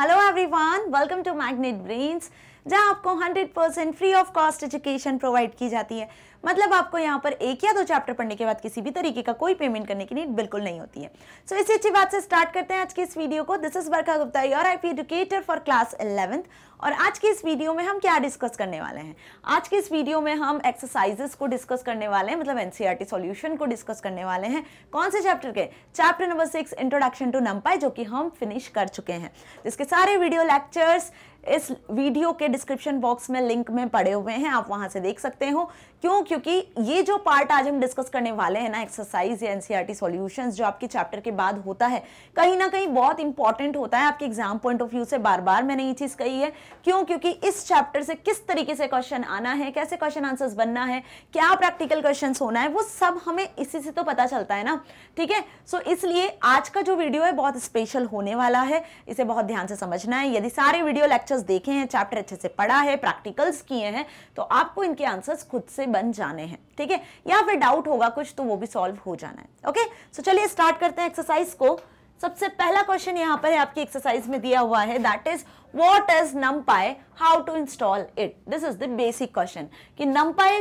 Hello everyone welcome to magnet brains जहां आपको 100% free of cost education provide की जाती है मतलब आपको यहाँ पर एक या दो चैप्टर पढ़ने के बाद किसी भी तरीके का कोई पेमेंट करने की नीड बिल्कुल नहीं होती है सो so, इसी अच्छी बात से स्टार्ट करते हैं आज की इस वीडियो को this is Barkha Gupta your I P educator for class eleventh और आज की इस वीडियो में हम क्या डिस्कस करने वाले हैं आज की इस वीडियो में हम एक्सरसाइजेस को डिस्कस करने वाले हैं मतलब एनसीआर सॉल्यूशन e को डिस्कस करने वाले हैं कौन से चैप्टर के chapter number six introduction to NumPy जो कि हम फिनिश कर चुके हैं जिसके सारे वीडियो लेक्चर्स इस वीडियो के डिस्क्रिप्शन बॉक्स में लिंक में पड़े हुए हैं आप वहां से देख सकते हो क्यों क्योंकि ये जो पार्ट आज हम डिस्कस करने वाले हैं ना एक्सरसाइज या एनसीईआरटी सॉल्यूशंस e जो आपके चैप्टर के बाद होता है कहीं ना कहीं बहुत इंपॉर्टेंट होता है आपके एग्जाम पॉइंट ऑफ व्यू से बार बार मैंने ये चीज़ कही है क्यों क्योंकि इस चैप्टर से किस तरीके से क्वेश्चन आना है कैसे क्वेश्चन आंसर्स बनना है क्या प्रैक्टिकल क्वेश्चन होना है वो सब हमें इसी से तो पता चलता है ना ठीक है सो इसलिए आज का जो वीडियो है बहुत स्पेशल होने वाला है इसे बहुत ध्यान से समझना है यदि सारे वीडियो लेक्चर्स देखे हैं चैप्टर अच्छे से पढ़ा है प्रैक्टिकल्स किए हैं तो आपको इनके आंसर्स खुद से बन जाने हैं ठीक है या फिर डाउट होगा कुछ तो वो भी सॉल्व हो जाना है ओके सो चलिए स्टार्ट करते हैं एक्सरसाइज को सबसे पहला क्वेश्चन यहाँ पर है आपकी एक्सरसाइज में दिया हुआ है that is what is NumPy how to install it this is the basic question कि नम पाए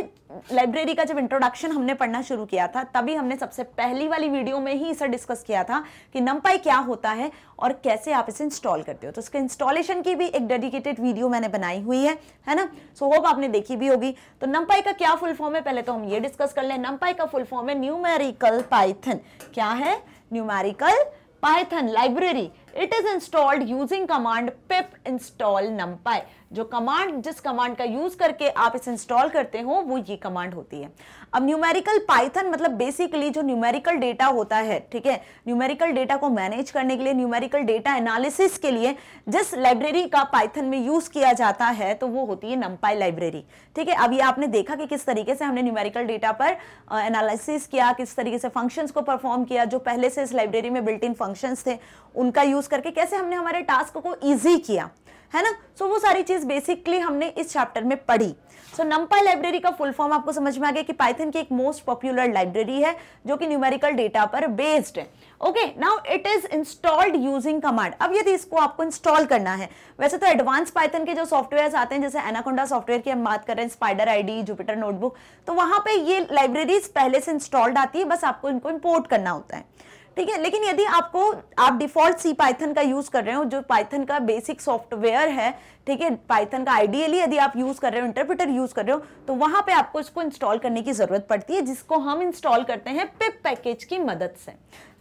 लाइब्रेरी का जब इंट्रोडक्शन हमने पढ़ना शुरू किया था तभी हमने सबसे पहली वाली वीडियो में ही इसे डिस्कस किया था कि नम पाए क्या होता है और कैसे आप इसे इंस्टॉल करते हो तो उसके इंस्टॉलेशन की भी एक डेडिकेटेड वीडियो मैंने बनाई हुई है है ना सो so, होप आपने देखी भी होगी तो नम का क्या फुल फॉर्म है पहले तो हम ये डिस्कस कर लें नम का फुल फॉर्म है न्यूमेरिकल पाइथन क्या है numerical Python library. It is installed using command pip install numpy. जो कमांड जिस कमांड का यूज करके आप इसे इंस्टॉल करते हो वो ये कमांड होती है अब न्यूमेरिकल पाइथन मतलब बेसिकली जो न्यूमेरिकल डेटा होता है ठीक है न्यूमेरिकल डेटा को मैनेज करने के लिए न्यूमेरिकल डेटा एनालिसिस के लिए जिस लाइब्रेरी का पाइथन में यूज किया जाता है तो वो होती है नंपाई लाइब्रेरी ठीक है अभी आपने देखा कि किस तरीके से हमने न्यूमेरिकल डेटा पर एनालिसिस किया किस तरीके से फंक्शन को परफॉर्म किया जो पहले से इस लाइब्रेरी में बिल्ट इन फंक्शन थे उनका यूज करके कैसे हमने हमारे टास्क को ईजी किया है ना सो so, वो सारी चीज़ बेसिकली हमने इस चैप्टर में पढ़ी सो नंपा लाइब्रेरी का फुल फॉर्म आपको समझ में आ गया कि पाइथन की एक मोस्ट पॉपुलर लाइब्रेरी है जो कि न्यूमेरिकल डेटा पर बेस्ड है okay now it is installed using command अब यदि इसको आपको इंस्टॉल करना है वैसे तो एडवांस पाइथन के जो सॉफ्टवेयर आते हैं जैसे एनाकोंडा सॉफ्टवेयर की हम बात कर रहे हैं स्पाइडर आईडी जुपिटर नोटबुक तो वहां पे ये लाइब्रेरीज पहले से इंस्टॉल्ड आती है बस आपको इनको इम्पोर्ट करना होता है ठीक है लेकिन यदि आपको आप डिफॉल्ट सी पाइथन का यूज कर रहे हो जो पाइथन का बेसिक सॉफ्टवेयर है ठीक है पाइथन का आइडियली यदि आप यूज़ कर रहे हो इंटरप्रेटर यूज़ कर रहे हो तो वहां पे आपको इसको इंस्टॉल करने की ज़रूरत पड़ती है जिसको हम इंस्टॉल करते हैं पिप पैकेज की मदद से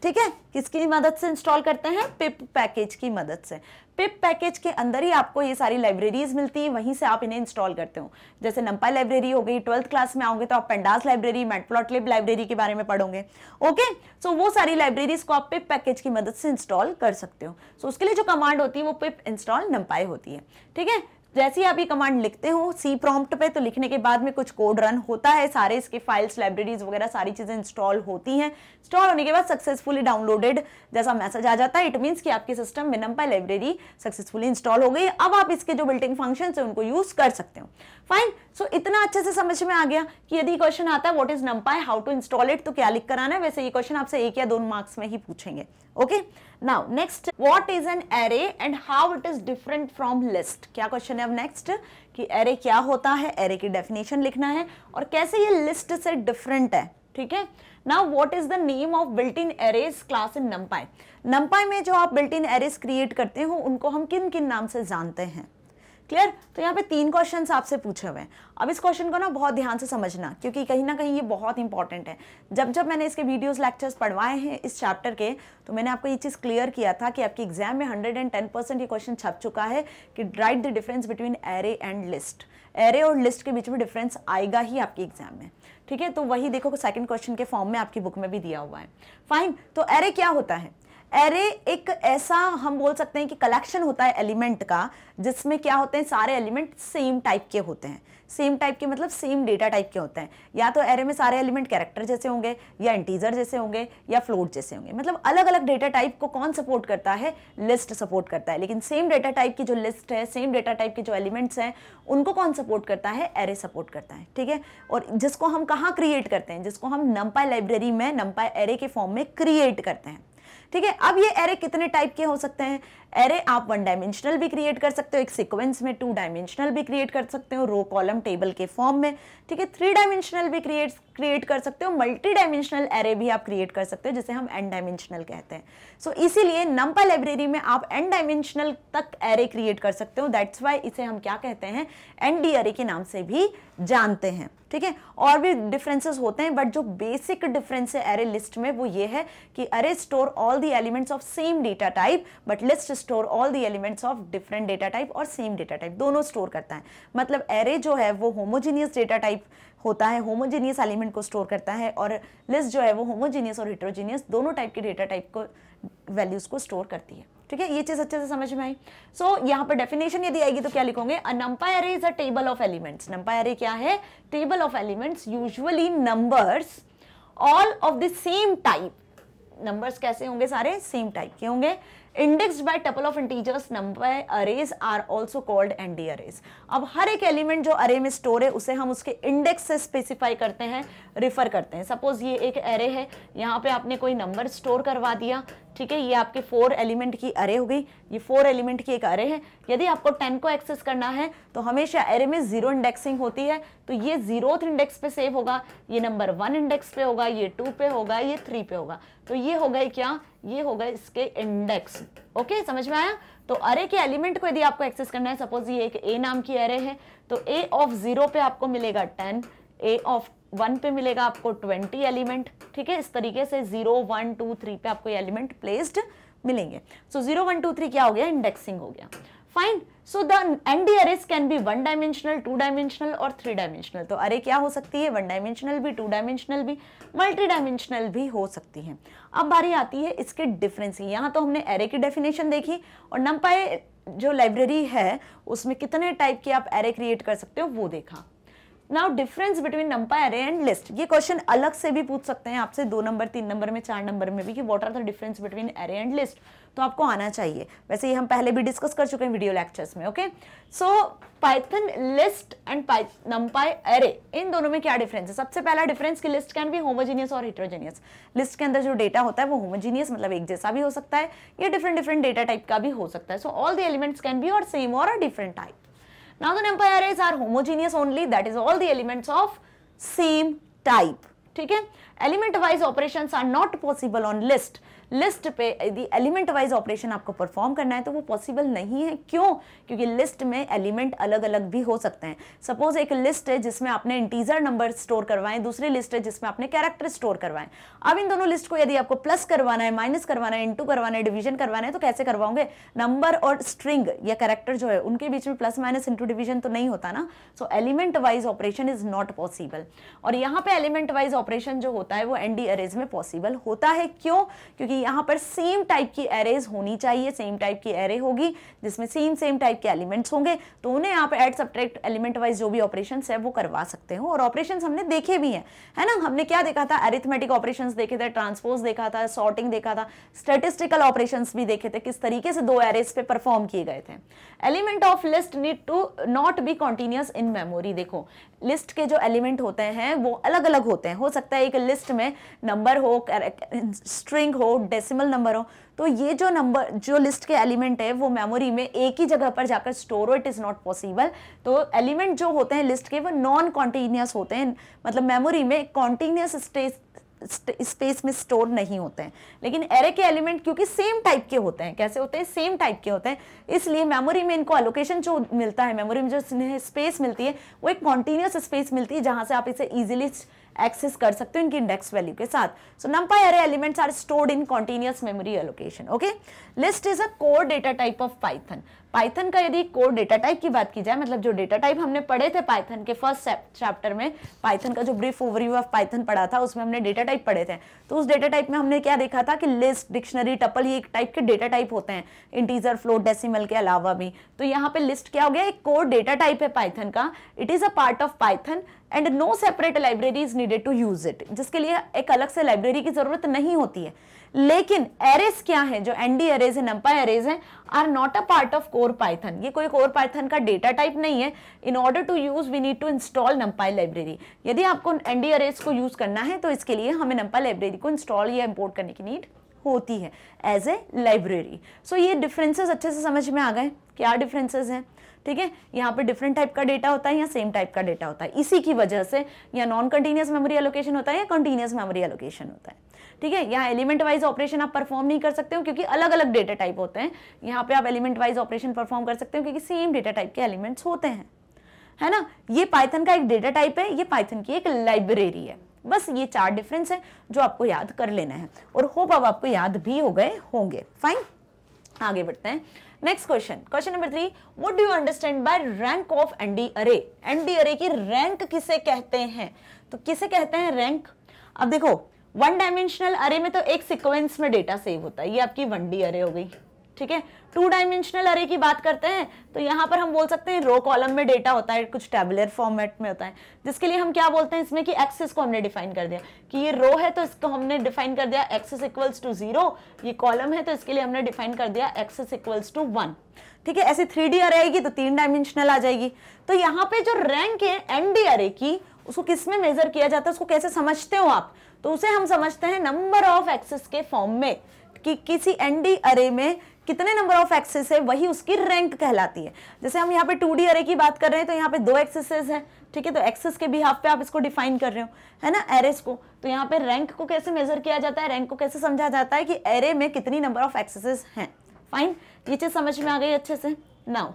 ठीक है किसकी मदद से इंस्टॉल करते हैं पिप पैकेज की मदद से पिप पैकेज के अंदर ही आपको ये सारी लाइब्रेरीज मिलती हैं वहीं से आप इन्हें इंस्टॉल करते हो जैसे नंपा लाइब्रेरी हो गई ट्वेल्थ क्लास में आओगे तो आप पेंडास लाइब्रेरी मेटप्लॉटलिप लाइब्रेरी के बारे में पढ़ोगे ओके सो वो सारी लाइब्रेरीज को आप पिप पैकेज की मदद से इंस्टॉल कर सकते हो सो उसके लिए जो कमांड होती है वो पिप इंस्टॉल नंपाई होती है ठीक है जैसे ही आप ये कमांड लिखते हो सी प्रॉम्प्ट पे तो लिखने के बाद में कुछ कोड रन होता है सारे इसके फाइल्स लाइब्रेरीज वगैरह सारी चीज़ें इंस्टॉल होती हैं इंस्टॉल होने के बाद सक्सेसफुली डाउनलोडेड जैसा मैसेज आ जाता है इट मींस कि आपके सिस्टम में नम्पा लाइब्रेरी सक्सेसफुली इंस्टॉल हो गई अब आप इसके जो बिल्टिंग फंक्शन है उनको यूज़ कर सकते हो फाइन सो so, इतना अच्छे से समझ में आ गया कि यदि क्वेश्चन आता है what is NumPy how to install it तो क्या लिख कराना है वैसे ये क्वेश्चन आपसे एक या दो मार्क्स में ही पूछेंगे okay now next what is an array and how it is different from list क्या क्वेश्चन है अब नेक्स्ट कि एरे क्या होता है एरे की डेफिनेशन लिखना है और कैसे ये लिस्ट से डिफरेंट है ठीक है now what is the name of built in arrays class in NumPy NumPy में जो आप बिल्ट इन एरेज क्रिएट करते हो उनको हम किन किन नाम से जानते हैं क्लियर तो यहाँ पे तीन क्वेश्चन आपसे पूछे हुए हैं अब इस क्वेश्चन को ना बहुत ध्यान से समझना क्योंकि कहीं ना कहीं ये बहुत इंपॉर्टेंट है जब जब मैंने इसके वीडियोस लेक्चर्स पढ़वाए हैं इस चैप्टर के तो मैंने आपको ये चीज़ क्लियर किया था कि आपके एग्जाम में हंड्रेड एंड टेन परसेंट ये क्वेश्चन छप चुका है कि write the difference between array and list array और लिस्ट के बीच में डिफरेंस आएगा ही आपके एग्जाम में ठीक है तो वही देखो सेकंड क्वेश्चन के फॉर्म में आपकी बुक में भी दिया हुआ है फाइन तो एरे क्या होता है एरे एक ऐसा हम बोल सकते हैं कि कलेक्शन होता है एलिमेंट का जिसमें क्या होते हैं सारे एलिमेंट सेम टाइप के होते हैं सेम टाइप के मतलब सेम डेटा टाइप के होते हैं या तो एरे में सारे एलिमेंट कैरेक्टर जैसे होंगे या इंटीजर जैसे होंगे या फ्लोट जैसे होंगे मतलब अलग अलग डेटा टाइप को कौन सपोर्ट करता है लिस्ट सपोर्ट करता है लेकिन सेम डेटा टाइप की जो लिस्ट है सेम डेटा टाइप के जो एलिमेंट्स हैं उनको कौन सपोर्ट करता है एरे सपोर्ट करता है ठीक है और जिसको हम कहाँ क्रिएट करते हैं जिसको हम नम्पाई लाइब्रेरी में नम्पाई एरे के फॉर्म में क्रिएट करते हैं ठीक है अब ये एरे कितने टाइप के हो सकते हैं एरे आप वन डायमेंशनल भी क्रिएट कर सकते हो एक सीक्वेंस में टू डायमेंशनल भी क्रिएट कर सकते हो रो कॉलम टेबल के फॉर्म में ठीक है थ्री डायमेंशनल भी क्रिएट क्रिएट कर सकते हो मल्टी डायमेंशनल एरे भी आप क्रिएट कर सकते हो जिसे हम एन डायमेंशनल कहते हैं सो so, इसीलिए नंपा लाइब्रेरी में आप एन डायमेंशनल तक एरे क्रिएट कर सकते हो दैट्स वाई इसे हम क्या कहते हैं एन डी एरे के नाम से भी जानते हैं ठीक है और भी डिफरेंसेस होते हैं बट जो बेसिक डिफरेंस है एरे लिस्ट में वो ये है कि array store all the elements of same data type but list store all the elements of different data type और सेम डेटा टाइप दोनों स्टोर करता है मतलब एरे जो है वो होमोजीनियस डेटा टाइप होता है होमोजीनियस एलिमेंट को स्टोर करता है और लिस्ट जो है वो होमोजीनियस और हिट्रोजीनियस दोनों टाइप के डेटा टाइप को वैल्यूज़ को स्टोर करती है ठीक है ये चीज़ अच्छे से समझ में आई सो so, यहाँ पर डेफिनेशन यदि आएगी तो क्या लिखोगे a NumPy array is a table of elements NumPy array क्या है table of elements usually numbers all of the same type numbers कैसे होंगे सारे सेम टाइप के होंगे indexed by tuple of integers number arrays are also called ND arrays अब हर एक एलिमेंट जो अरे में स्टोर है उसे हम उसके इंडेक्स से स्पेसिफाई करते हैं रिफर करते हैं सपोज ये एक एरे है यहाँ पे आपने कोई नंबर स्टोर करवा दिया ठीक है ये आपके फोर एलिमेंट की अरे हो गई ये फोर एलिमेंट की एक अरे है यदि आपको टेन को एक्सेस करना है तो हमेशा अरे में जीरो इंडेक्सिंग होती है तो ये जीरोथ इंडेक्स पे सेव होगा ये नंबर वन इंडेक्स पे होगा ये टू पे होगा ये थ्री पे होगा तो ये हो गए क्या ये होगा इसके इंडेक्स ओके समझ में आया तो अरे के एलिमेंट को यदि आपको एक्सेस करना है सपोज ये एक ए नाम की अरे है तो ए ऑफ जीरो पे आपको मिलेगा टेन ए ऑफ वन पे मिलेगा आपको ट्वेंटी एलिमेंट ठीक है इस तरीके से जीरो वन टू थ्री पे आपको एलिमेंट प्लेस्ड मिलेंगे so zero one two three क्या हो गया इंडेक्सिंग हो गया fine so the ND arrays can be one dimensional two dimensional और थ्री डायमेंशनल तो अरे क्या हो सकती है वन डायमेंशनल भी टू डायमेंशनल भी मल्टी डायमेंशनल भी हो सकती है अब बारी आती है इसके डिफरेंस की यहाँ तो हमने एरे की डेफिनेशन देखी और नम्पाई जो लाइब्रेरी है उसमें कितने टाइप के आप एरे क्रिएट कर सकते हो वो देखा now difference between NumPy array and list ये क्वेश्चन अलग से भी पूछ सकते हैं आपसे दो नंबर तीन नंबर में चार नंबर में भी कि what are the difference between array and list तो आपको आना चाहिए वैसे ये हम पहले भी डिस्कस कर चुके हैं वीडियो लेक्चर्स में okay so Python list and NumPy array इन दोनों में क्या डिफरेंस है सबसे पहला डिफरेंस कि लिस्ट कैन भी होमोजीनियस और हिट्रोजीनियस लिस्ट के अंदर जो डेटा होता है वो होमोजीनियस मतलब एक जैसा भी हो सकता है या डिफरेंट डिफरेंट डेटा टाइप का भी हो सकता है so all the elements can be और सेम और different type Now the number arrays are homogeneous only that is all the elements of same type. Okay? Element-wise operations are not possible on list. List पे यदि element wise operation आपको perform करना है तो वो possible नहीं है क्यों क्योंकि लिस्ट में एलिमेंट अलग अलग भी हो सकते हैं सपोज एक लिस्ट है जिसमें आपने इंटीजर नंबर स्टोर करवाएं दूसरी लिस्ट है जिसमें आपने कैरेक्टर स्टोर करवाएं अब इन दोनों लिस्ट को यदि आपको प्लस करवाना है माइनस करवाना है इंटू करवाना है डिवीजन करवाना है तो कैसे करवाओगे नंबर और स्ट्रिंग या कैरेक्टर जो है उनके बीच में प्लस माइनस इंटू डिवीजन तो नहीं होता ना so element wise operation is not possible और यहाँ पे एलिमेंट वाइज ऑपरेशन जो होता है वो एनडी अरेज में पॉसिबल होता है क्यों क्योंकि यहाँ पर सेम टाइप की एरेज होनी चाहिए सेम टाइप की एरे होगी जिसमें सेम सेम टाइप के एलिमेंट्स होंगे तो उन्हें आप एड सब्ट्रैक्ट एलिमेंट वाइज जो भी ऑपरेशन है वो करवा सकते हो और ऑपरेशन हमने देखे भी हैं है ना हमने क्या देखा था एरिथमेटिक ऑपरेशन देखे थे ट्रांसपोज देखा था सॉर्टिंग देखा था स्टेटिस्टिकल ऑपरेशन भी देखे थे किस तरीके से दो एरेज पे परफॉर्म किए गए थे element of list need to not be continuous in memory देखो लिस्ट के जो एलिमेंट होते हैं वो अलग अलग होते हैं हो सकता है एक लिस्ट में नंबर हो स्ट्रिंग हो डेसिमल नंबर हो तो ये जो नंबर जो लिस्ट के एलिमेंट है वो मेमोरी में एक ही जगह पर जाकर स्टोर हो इट इज़ नॉट पॉसिबल तो एलिमेंट जो होते हैं लिस्ट के वो नॉन कॉन्टीन्यूस होते हैं मतलब मेमोरी में कॉन्टीन्यूस स्टेट स्पेस में स्टोर नहीं होते हैं लेकिन एरे के एलिमेंट क्योंकि सेम टाइप के होते हैं कैसे होते हैं सेम टाइप के होते हैं इसलिए मेमोरी में इनको अलोकेशन जो मिलता है मेमोरी में जो स्पेस मिलती है वो एक कॉन्टिन्यूस स्पेस मिलती है जहां से आप इसे इजिली एक्सेस कर सकते हो इनकी इंडेक्स वैल्यू के साथ so NumPy array elements are stored in continuous memory allocation okay list is a core data type of Python Python का यदि कोर डेटा टाइप की बात की जाए मतलब जो डेटा टाइप हमने पढ़े थे पाइथन के फर्स्ट चैप्टर में पाइथन का जो ब्रीफ ओवरव्यू ऑफ पाइथन पढ़ा था उसमें हमने डेटा टाइप पढ़े थे तो उस डेटा टाइप में हमने क्या देखा था कि लिस्ट डिक्शनरी टपल ये एक टाइप के डेटा टाइप होते हैं इंटीजर फ्लोट डेसिमल के अलावा भी तो यहाँ पे लिस्ट क्या हो गया एक कोर डेटा टाइप है पाइथन का it is a part of Python and no separate library is needed to use it जिसके लिए एक अलग से लाइब्रेरी की ज़रूरत नहीं होती है लेकिन एरेज क्या है जो एनडी एरेज है नम्पाई एरेज है are not a part of core Python ये कोई कोर पाइथन का डेटा टाइप नहीं है in order to use we need to install NumPy library यदि आपको एनडी एरेज को यूज करना है तो इसके लिए हमें नम्पाई लाइब्रेरी को इंस्टॉल या इम्पोर्ट करने की नीड होती है एज ए लाइब्रेरी सो ये डिफरेंसेज अच्छे से समझ में आ गए क्या डिफरेंसेज हैं ठीक है यहाँ पे डिफरेंट टाइप का डेटा होता है या सेम टाइप का डेटा होता है इसी की वजह से या नॉन कंटिन्यूस मेमोरी एलोकेशन होता है या कंटिन्यूस मेमोरी एलोकेशन होता है ठीक है यहाँ एलिमेंट वाइज ऑपरेशन आप परफॉर्म नहीं कर सकते हो क्योंकि अलग अलग डेटा टाइप होते हैं यहाँ पे आप एलिमेंट वाइज ऑपरेशन परफॉर्म कर सकते हो क्योंकि सेम डेटा टाइप के एलिमेंट्स होते हैं है ना ये पाइथन का एक डेटा टाइप है ये पाइथन की एक लाइब्रेरी है बस ये चार डिफरेंस है जो आपको याद कर लेना है और होप अब आपको याद भी हो गए होंगे फाइन आगे बढ़ते हैं next question question number three what do you understand by rank of ND array ND array की रैंक किसे कहते हैं तो किसे कहते हैं रैंक अब देखो वन डायमेंशनल अरे में तो एक सिक्वेंस में डेटा सेव होता है ये आपकी वन डी अरे हो गई ठीक है टू डायमेंशनल अरे की बात करते हैं तो यहाँ पर हम बोल सकते हैं रो कॉलम में डेटा होता है कुछ टेबुलर फॉर्मेट में होता है जिसके लिए हम क्या बोलते हैं इसमें कि एक्सिस को हमने डिफाइन कर दिया कि ये रो है तो इसको हमने डिफाइन कर दिया एक्सिस इक्वल्स टू जीरो ये कॉलम है तो इसके लिए हमने डिफाइन कर दिया एक्सिस इक्वल्स टू वन ठीक है ऐसी थ्री डी अरे आएगी तो तीन डायमेंशनल आ जाएगी तो यहाँ पे जो रैंक है एन डी अरे की उसको किस में मेजर किया जाता है उसको कैसे समझते हो आप तो उसे हम समझते हैं नंबर ऑफ एक्सेस के फॉर्म में कि किसी एनडी अरे में कितने नंबर ऑफ एक्सेस है वही उसकी रैंक कहलाती है जैसे हम यहाँ पे टू डी अरे की बात कर रहे हैं तो यहाँ पे दो एक्सेसेज हैं ठीक है तो एक्सेस के भी हाफ पे आप इसको डिफाइन कर रहे हो है ना एरेस को तो यहाँ पे रैंक को कैसे मेजर किया जाता है रैंक को कैसे समझा जाता है कि एरे में कितनी नंबर ऑफ एक्सेसेज हैं फाइन ये चीज़ समझ में आ गई अच्छे से now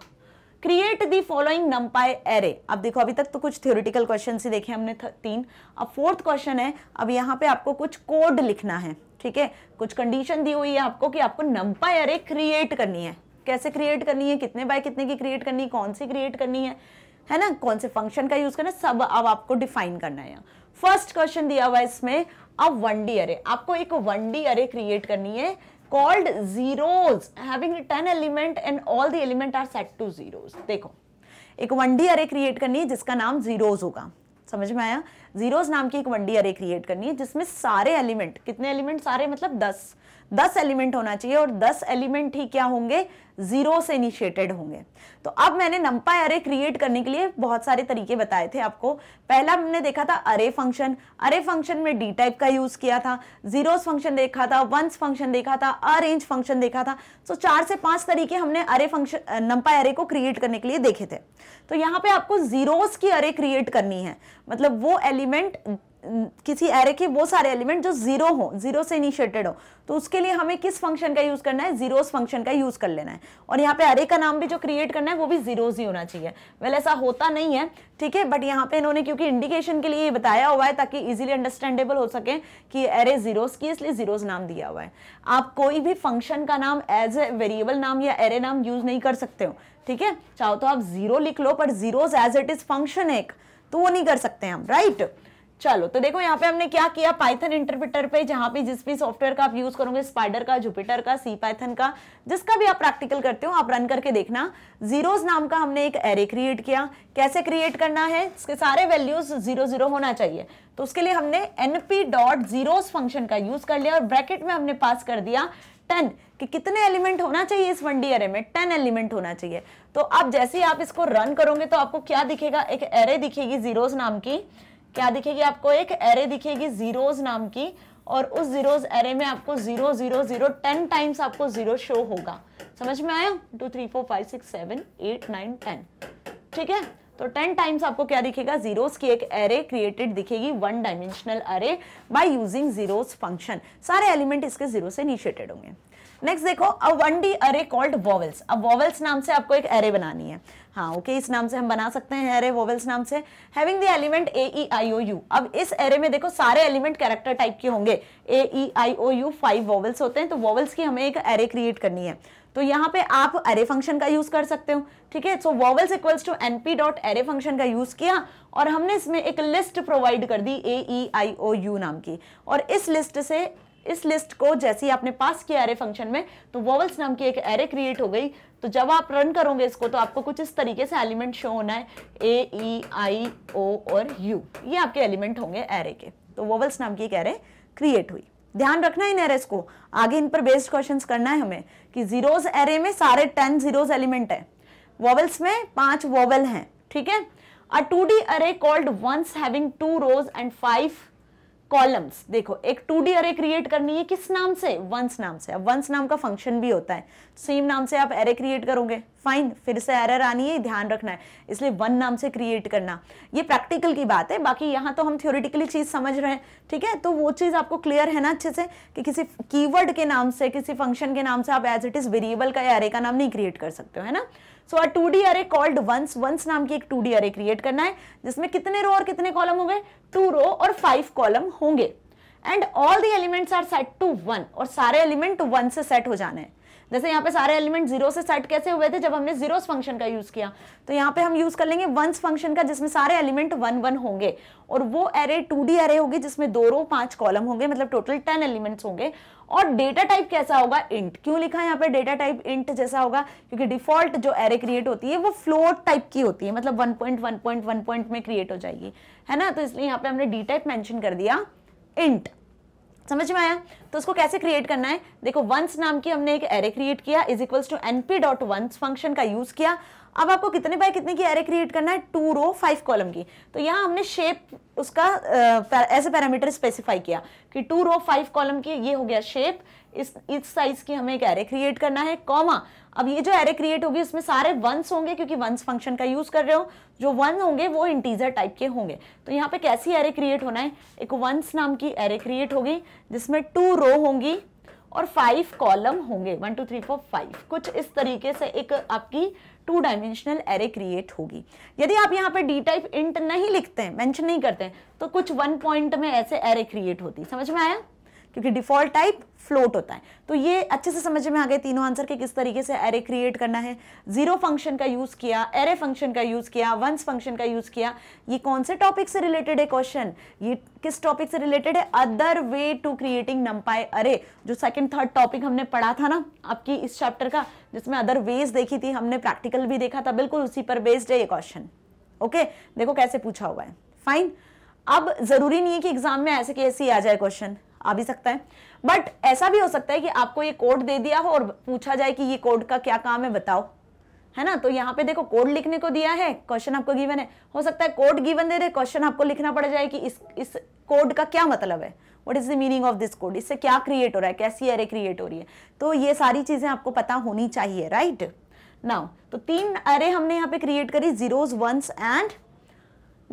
create the following NumPy array अब देखो अभी तक तो कुछ थ्योरिटिकल क्वेश्चन ही देखे हमने तीन अब फोर्थ क्वेश्चन है अब यहाँ पे आपको कुछ कोड लिखना है ठीक है कुछ कंडीशन दी हुई है आपको कि आपको नंपा एरे क्रिएट करनी है कैसे क्रिएट करनी है कितने बाय कितने की क्रिएट करनी है कौन सी क्रिएट करनी है है ना कौन से फंक्शन का यूज करना सब अब आपको डिफाइन करना है फर्स्ट क्वेश्चन दिया हुआ इसमें अब वन डी अरे आपको एक वन डी अरे क्रिएट करनी है called zeros having ten element and all the element are set to zeros देखो एक वन डी अरे क्रिएट करनी है जिसका नाम जीरोज होगा समझ में आया जीरोज नाम की एक वनडी अरे क्रिएट करनी है जिसमें सारे एलिमेंट कितने एलिमेंट सारे मतलब दस दस एलिमेंट होना चाहिए और दस एलिमेंट ही क्या होंगे जीरो से इनिशिएटेड होंगे तो अब मैंने नंपा अरे क्रिएट करने के लिए बहुत सारे तरीके बताए थे आपको पहला हमने देखा था अरे फंक्शन अरे फंक्शन में डी टाइप का यूज किया था जीरो फंक्शन देखा था वंस फंक्शन देखा था अरेंज फंक्शन देखा था तो चार से पांच तरीके हमने अरे फंक्शन नंपा अरे को क्रिएट करने के लिए देखे थे तो यहाँ पे आपको जीरोस की अरे क्रिएट करनी है मतलब वो एलिमेंट किसी एरे के वो सारे एलिमेंट जो जीरो हो जीरो से इनिशिएटेड हो तो उसके लिए हमें किस फंक्शन का यूज करना है जीरोस फंक्शन का यूज कर लेना है और यहाँ पे एरे का नाम भी जो क्रिएट करना है वो भी जीरोज ही होना चाहिए वेल ऐसा होता नहीं है ठीक है बट यहाँ पे इन्होंने क्योंकि इंडिकेशन के लिए बताया हुआ है ताकि इजिली अंडरस्टैंडेबल हो सके कि एरे जीरोस की इसलिए जीरोज नाम दिया हुआ है आप कोई भी फंक्शन का नाम एज ए वेरिएबल नाम या एरे नाम यूज नहीं कर सकते हो ठीक है चाहो तो आप जीरो लिख लो पर zeros as it is function एक तो वो नहीं कर सकते हम राइट right? चलो तो देखो यहाँ पे हमने क्या किया पाइथन इंटरप्रिटर पे जहां पे जिस भी सॉफ्टवेयर का आप यूज करोगे स्पाइडर का जुपिटर का सी पाइथन का जिसका भी आप प्रैक्टिकल करते हो आप रन करके देखना जीरोज नाम का हमने एक एरे क्रिएट किया कैसे क्रिएट करना है इसके सारे वैल्यूज जीरो जीरो होना चाहिए तो उसके लिए हमने एनपी डॉट जीरोज फंक्शन का यूज कर लिया और ब्रैकेट में हमने पास कर दिया टेन कि कितने एलिमेंट होना चाहिए इस वन डी एरे में टेन एलिमेंट होना चाहिए तो अब जैसे ही आप इसको रन करोगे तो आपको क्या दिखेगा एक एरे दिखेगी जीरोज नाम की क्या दिखेगी आपको एक एरे दिखेगी जीरोज नाम की और उस जीरोज एरे में आपको zero zero zero ten times आपको जीरो शो होगा समझ में आया two three four five six seven eight nine ten ठीक है तो टेन टाइम्स आपको क्या दिखेगा जीरोस की एक एरे क्रिएटेड दिखेगी one dimensional array by using zeros function सारे एलिमेंट इसके जीरो से इनिशिएटेड होंगे नेक्स्ट देखो a one D array called vowels अब वॉवल्स नाम से आपको एक एरे बनानी है हाँ ओके okay, इस नाम से हम बना सकते हैं एरे वोवेल्स नाम से having the element A E I O U अब इस एरे में देखो सारे एलिमेंट कैरेक्टर टाइप के होंगे A E I O U five vowels होते हैं तो वोवेल्स की हमें एक एरे क्रिएट करनी है तो यहाँ पे आप एरे फंक्शन का यूज कर सकते हो ठीक है so vowels equals to N P dot array function का यूज किया और हमने इसमें एक लिस्ट प्रोवाइड कर दी ए ई आई ओ यू नाम की और इस लिस्ट से इस लिस्ट को जैसे ही आपने पास किया एरे फंक्शन में तो वोवल्स नाम की एक एरे क्रिएट हो गई तो जब आप रन करोगे इसको तो आपको कुछ इस तरीके से एलिमेंट शो होना है ए ई आई ओ और यू ये आपके एलिमेंट होंगे एरे के तो वोवल्स नाम की एक एरे क्रिएट हुई ध्यान रखना है इन एरेस को आगे इन पर बेस्ड क्वेश्चन करना है हमें कि जीरोज एरे में सारे टेन जीरोज एलिमेंट है वोवल्स में पांच वोवल हैं ठीक है a two D array called ones having two rows and five columns देखो एक टू डी अरे क्रिएट करनी है किस नाम से वंस नाम से अब वंस नाम का फंक्शन भी होता है सेम नाम से आप एरे क्रिएट करोगे फाइन फिर से एरर आनी है ध्यान रखना है इसलिए वन नाम से क्रिएट करना ये प्रैक्टिकल की बात है बाकी यहाँ तो हम थ्योरिटिकली चीज़ समझ रहे हैं ठीक है तो वो चीज़ आपको क्लियर है ना अच्छे से कि किसी कीवर्ड के नाम से किसी फंक्शन के नाम से आप एज इट इज़ वेरिएबल का या एरे का नाम नहीं क्रिएट कर सकते हो है ना so a two D array called ones ones नाम की एक टू डी अरे क्रिएट करना है जिसमें कितने रो और कितने कॉलम होंगे टू रो और फाइव कॉलम होंगे and all the elements are set to one और सारे एलिमेंट वन से सेट हो जाने हैं जैसे यहाँ पे सारे एलिमेंट जीरो से सेट कैसे हुए थे जब हमने जीरो फंक्शन का यूज किया तो यहाँ पे हम यूज कर लेंगे वंस फंक्शन का जिसमें सारे एलिमेंट वन वन होंगे और वो एरे टू डी एरे होगी जिसमें दो रो पांच कॉलम होंगे मतलब टोटल टेन एलिमेंट्स होंगे और डेटा टाइप कैसा होगा इंट क्यों लिखा है यहाँ पे डेटा टाइप इंट जैसा होगा क्योंकि डिफॉल्ट जो एरे क्रिएट होती है वो फ्लोट टाइप की होती है मतलब one point one point one point में क्रिएट हो जाएगी है ना तो इसलिए यहाँ पे हमने डी टाइप मैंशन कर दिया इंट समझ में आया तो उसको कैसे क्रिएट करना है देखो वंस नाम की हमने एक एरे क्रिएट किया is equals to NP dot ones function का यूज किया अब आपको कितने बाय कितने की एरे क्रिएट करना है टू रो फाइव कॉलम की तो यहाँ हमने शेप उसका ऐसे ए पैरामीटर स्पेसिफाई किया कि टू रो फाइव कॉलम की ये हो गया शेप इस इस साइज की हमें एक एरे क्रिएट करना है कॉमा अब ये जो एरे क्रिएट होगी इसमें सारे वंस होंगे क्योंकि वंस फंक्शन का यूज कर रहे हो जो वन होंगे वो इंटीजर टाइप के होंगे तो यहाँ पे कैसी एरे क्रिएट होना है एक वंस नाम की एरे क्रिएट होगी जिसमें टू रो होंगी और फाइव कॉलम होंगे one two three four five कुछ इस तरीके से एक आपकी टू डायमेंशनल एरे क्रिएट होगी यदि आप यहाँ पे डी टाइप इंट नहीं लिखते हैं मैंशन नहीं करते हैं तो कुछ वन पॉइंट में ऐसे एरे क्रिएट होती समझ में आया क्योंकि डिफॉल्ट टाइप फ्लोट होता है तो ये अच्छे से समझ में आ गए तीनों आंसर के किस तरीके से एरे क्रिएट करना है जीरो फंक्शन का यूज किया एरे फंक्शन का यूज किया वंस फंक्शन का यूज किया ये कौन से टॉपिक से रिलेटेड है क्वेश्चन ये किस टॉपिक से रिलेटेड है other way to creating NumPy array जो सेकंड थर्ड टॉपिक हमने पढ़ा था ना आपकी इस चैप्टर का जिसमें अदर वेज देखी थी हमने प्रैक्टिकल भी देखा था बिल्कुल उसी पर बेस्ड है ये क्वेश्चन ओके देखो कैसे पूछा हुआ है फाइन अब जरूरी नहीं है कि एग्जाम में ऐसे कैसे ऐसे ही आ जाए क्वेश्चन आ भी सकता है बट ऐसा भी हो सकता है कि आपको ये कोड दे दिया हो और पूछा जाए कि ये कोड का क्या काम है बताओ है ना तो यहाँ पे देखो कोड लिखने को दिया है क्वेश्चन आपको गिवन है हो सकता है कोड गिवन दे दे क्वेश्चन आपको लिखना पड़ जाए कि इस इस कोड का क्या मतलब है what is the meaning of this code इससे क्या क्रिएट हो रहा है कैसी एरे क्रिएट हो रही है तो ये सारी चीज़ें आपको पता होनी चाहिए राइट नाउ तो तीन एरे हमने यहाँ पे क्रिएट करी जीरोज वंस एंड